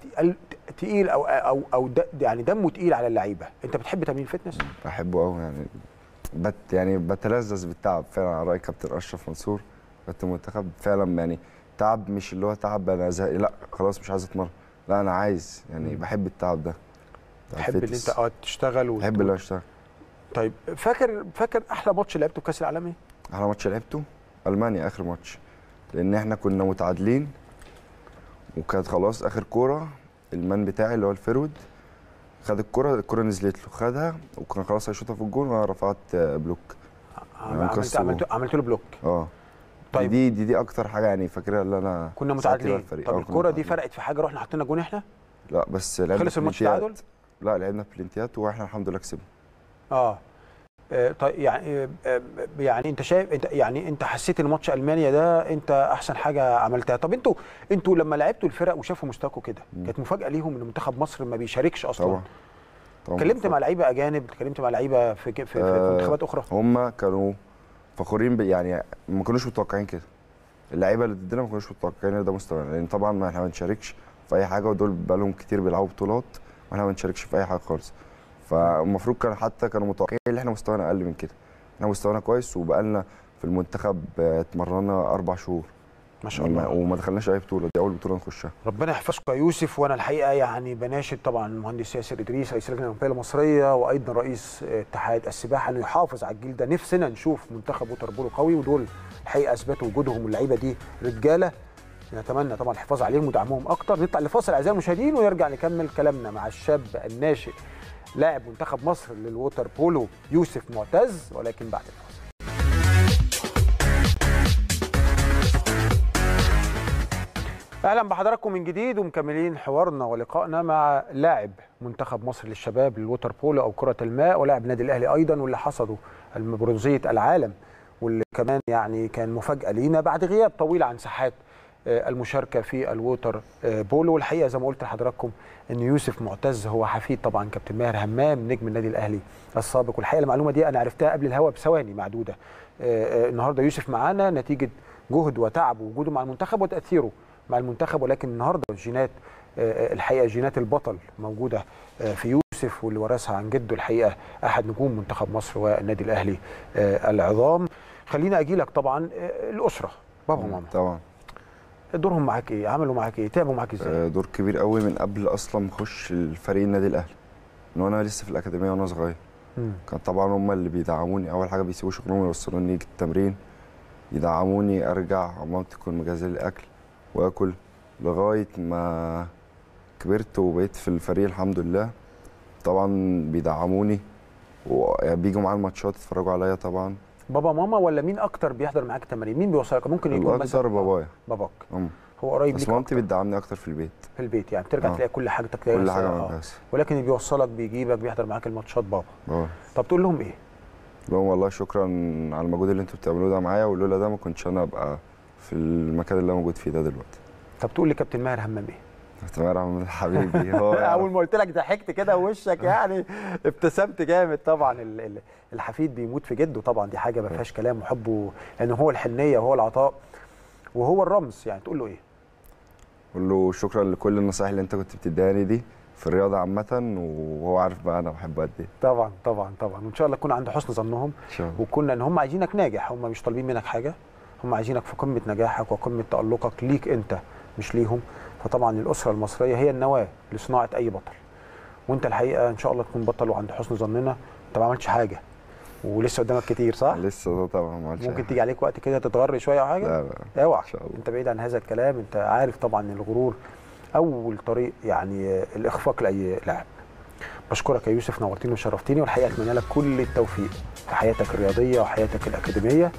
تقيل او او او يعني دمه تقيل على اللعيبه انت بتحب تمرين الفتنس بحبه قوي يعني بت يعني بتلذذ بالتعب فعلا على راي كابتن اشرف منصور كابتن المنتخب فعلا يعني تعب مش اللي هو تعب انا زهق لا خلاص مش عايز اتمرن لا انا عايز يعني بحب التعب ده بحب اللي انت اه تشتغل بحب اللي اشتغل طيب فاكر فاكر احلى ماتش لعبته في كاس العالم ايه؟ احلى ماتش لعبته المانيا اخر ماتش لان احنا كنا متعادلين وكانت خلاص اخر كوره المان بتاعي اللي هو الفرود خد الكوره الكوره نزلت له خدها وكان خلاص هيشوطها في الجون وانا رفعت بلوك عملت عملت عملت له بلوك اه طيب دي دي دي اكتر حاجه يعني فاكرها اللي انا كنا متعادلين طب آه، الكوره دي فرقت في حاجه رحنا حطينا جون احنا؟ لا بس لعبنا خلص الماتش تعادل؟ لا لعبنا بلنتيات واحنا الحمد لله كسبنا آه. اه طيب يعني آه، آه، يعني انت شايف انت يعني انت حسيت ان ماتش المانيا ده انت احسن حاجه عملتها طب انتوا انتوا لما لعبتوا الفرق وشافوا مستواكم كده كانت مفاجاه ليهم ان منتخب مصر ما بيشاركش اصلا طبعا. اتكلمت مع لعيبه اجانب اتكلمت مع لعيبه في, في, في, في منتخبات اخرى هم كانوا فخورين يعني ما كانوش متوقعين كده اللعيبه اللي ضدنا ما كانوش متوقعين ده مستوى لان طبعا ما احنا ما بنشاركش في اي حاجه ودول بقالهم كتير بيلعبوا بطولات واحنا ما بنشاركش في اي حاجه خالص فالمفروض كان حتى كانوا متوقعين ان احنا مستوانا اقل من كده احنا مستوانا كويس وبقالنا في المنتخب اتمرنا اربع شهور ما شاء الله يعني وما دخلناش اي بطوله دي اول بطوله نخشها ربنا يحفظكم يا يوسف وانا الحقيقه يعني بناشد طبعا المهندس ياسر ادريس رئيس اللجنه الاولمبيه المصريه وايضا رئيس اتحاد السباحه انه يحافظ على الجيل ده نفسنا نشوف منتخب وتربوله قوي ودول الحقيقه اثبتوا وجودهم واللعيبه دي رجاله نتمنى طبعا الحفاظ عليهم ودعمهم اكتر نطلع لفاصل اعزائي المشاهدين ونرجع نكمل كلامنا مع الشاب الناشئ لاعب منتخب مصر للووتر بولو يوسف معتز ولكن بعد الفاصل اهلا بحضراتكم من جديد ومكملين حوارنا ولقائنا مع لاعب منتخب مصر للشباب للووتر بولو او كره الماء ولاعب نادي الاهلي ايضا واللي حصدوا برونزيه العالم واللي كمان يعني كان مفاجاه لينا بعد غياب طويل عن ساحات آه، المشاركه في الووتر آه، بولو والحقيقه زي ما قلت لحضراتكم ان يوسف معتز هو حفيد طبعا كابتن ماهر همام نجم النادي الاهلي السابق والحقيقه المعلومه دي انا عرفتها قبل الهوا بثواني معدوده آه، النهارده يوسف معانا نتيجه جهد وتعب ووجوده مع المنتخب وتاثيره مع المنتخب ولكن النهارده جينات الحقيقه جينات البطل موجوده في يوسف يوسف واللي ورثها عن جده الحقيقه احد نجوم منتخب مصر والنادي الاهلي العظام خلينا اجي لك طبعا الاسره بابا وماما طبعا دورهم معاك ايه عملوا معاك ايه تعبوا معاك ازاي آه، دور كبير قوي من قبل اصلا ما اخش الفريق النادي الاهلي ان انا لسه في الاكاديميه وانا صغير مم. كان طبعا هم اللي بيدعموني اول حاجه بيسيبوا شغلهم يوصلوني التمرين يدعموني ارجع مامتي تكون مجهزه لي الاكل واكل لغايه ما كبرت وبقيت في الفريق الحمد لله طبعا بيدعموني وبيجوا يعني معايا الماتشات يتفرجوا عليا طبعا بابا ماما ولا مين اكتر بيحضر معاك التمارين مين بيوصلك ممكن يكون اكتر بابايا باباك هو قريب بس مامتي بتدعمني اكتر في البيت في البيت يعني بترجع تلاقي آه. كل حاجتك تلاقي كل حاجه آه. ولكن اللي بيوصلك بيجيبك بيحضر معاك الماتشات بابا اه طب تقول لهم ايه بقول لهم والله شكرا على المجهود اللي انتوا بتعملوه ده معايا ولولا ده ما كنتش انا ابقى في المكان اللي انا موجود فيه ده دلوقتي طب تقول لكابتن ماهر همام ايه مختار عمر حبيبي هو يعني. اول ما قلت لك ضحكت كده وشك يعني ابتسمت جامد طبعا الحفيد بيموت في جده طبعا دي حاجه ما فيهاش كلام وحبه لان هو الحنيه وهو العطاء وهو الرمز يعني تقول له ايه؟ قول له شكرا لكل النصائح اللي انت كنت بتديها لي دي في الرياضه عامه وهو عارف بقى انا بحبه قد ايه طبعا طبعا طبعا وان شاء الله تكون عند حسن ظنهم وكنا ان هم عايزينك ناجح هم مش طالبين منك حاجه هم عايزينك في قمه نجاحك وقمه تالقك ليك انت مش ليهم فطبعا الاسره المصريه هي النواه لصناعه اي بطل وانت الحقيقه ان شاء الله تكون بطل وعند حسن ظننا انت ما عملتش حاجه ولسه قدامك كتير صح؟ لسه طبعا ما ممكن حاجة. تيجي عليك وقت كده تتغر شويه او حاجه؟ لا لا اوعى انت بعيد عن هذا الكلام انت عارف طبعا الغرور اول طريق يعني الاخفاق لاي لاعب. بشكرك يا يوسف نورتني وشرفتني والحقيقه اتمنى لك كل التوفيق في حياتك الرياضيه وحياتك الاكاديميه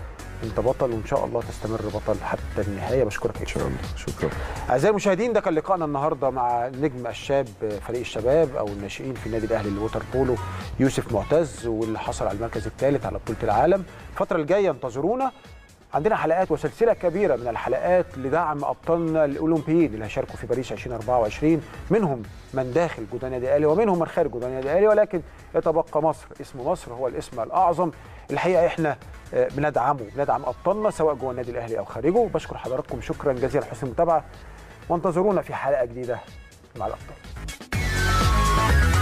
انت بطل وان شاء الله تستمر بطل حتى النهايه بشكرك ان شاء الله شكرا اعزائي المشاهدين ده كان لقائنا النهارده مع النجم الشاب فريق الشباب او الناشئين في النادي الاهلي الوتر بولو يوسف معتز واللي حصل على المركز الثالث على بطوله العالم الفتره الجايه انتظرونا عندنا حلقات وسلسلة كبيرة من الحلقات لدعم أبطالنا الأولمبيين اللي هيشاركوا في باريس 2024 منهم من داخل جدران النادي الأهلي ومنهم من خارج جدران النادي الأهلي ولكن يتبقى مصر اسم مصر هو الاسم الأعظم الحقيقة إحنا آه، بندعمه بندعم أبطالنا سواء جوه النادي الأهلي أو خارجه بشكر حضراتكم شكرا جزيلا حسن المتابعة وانتظرونا في حلقة جديدة مع الأبطال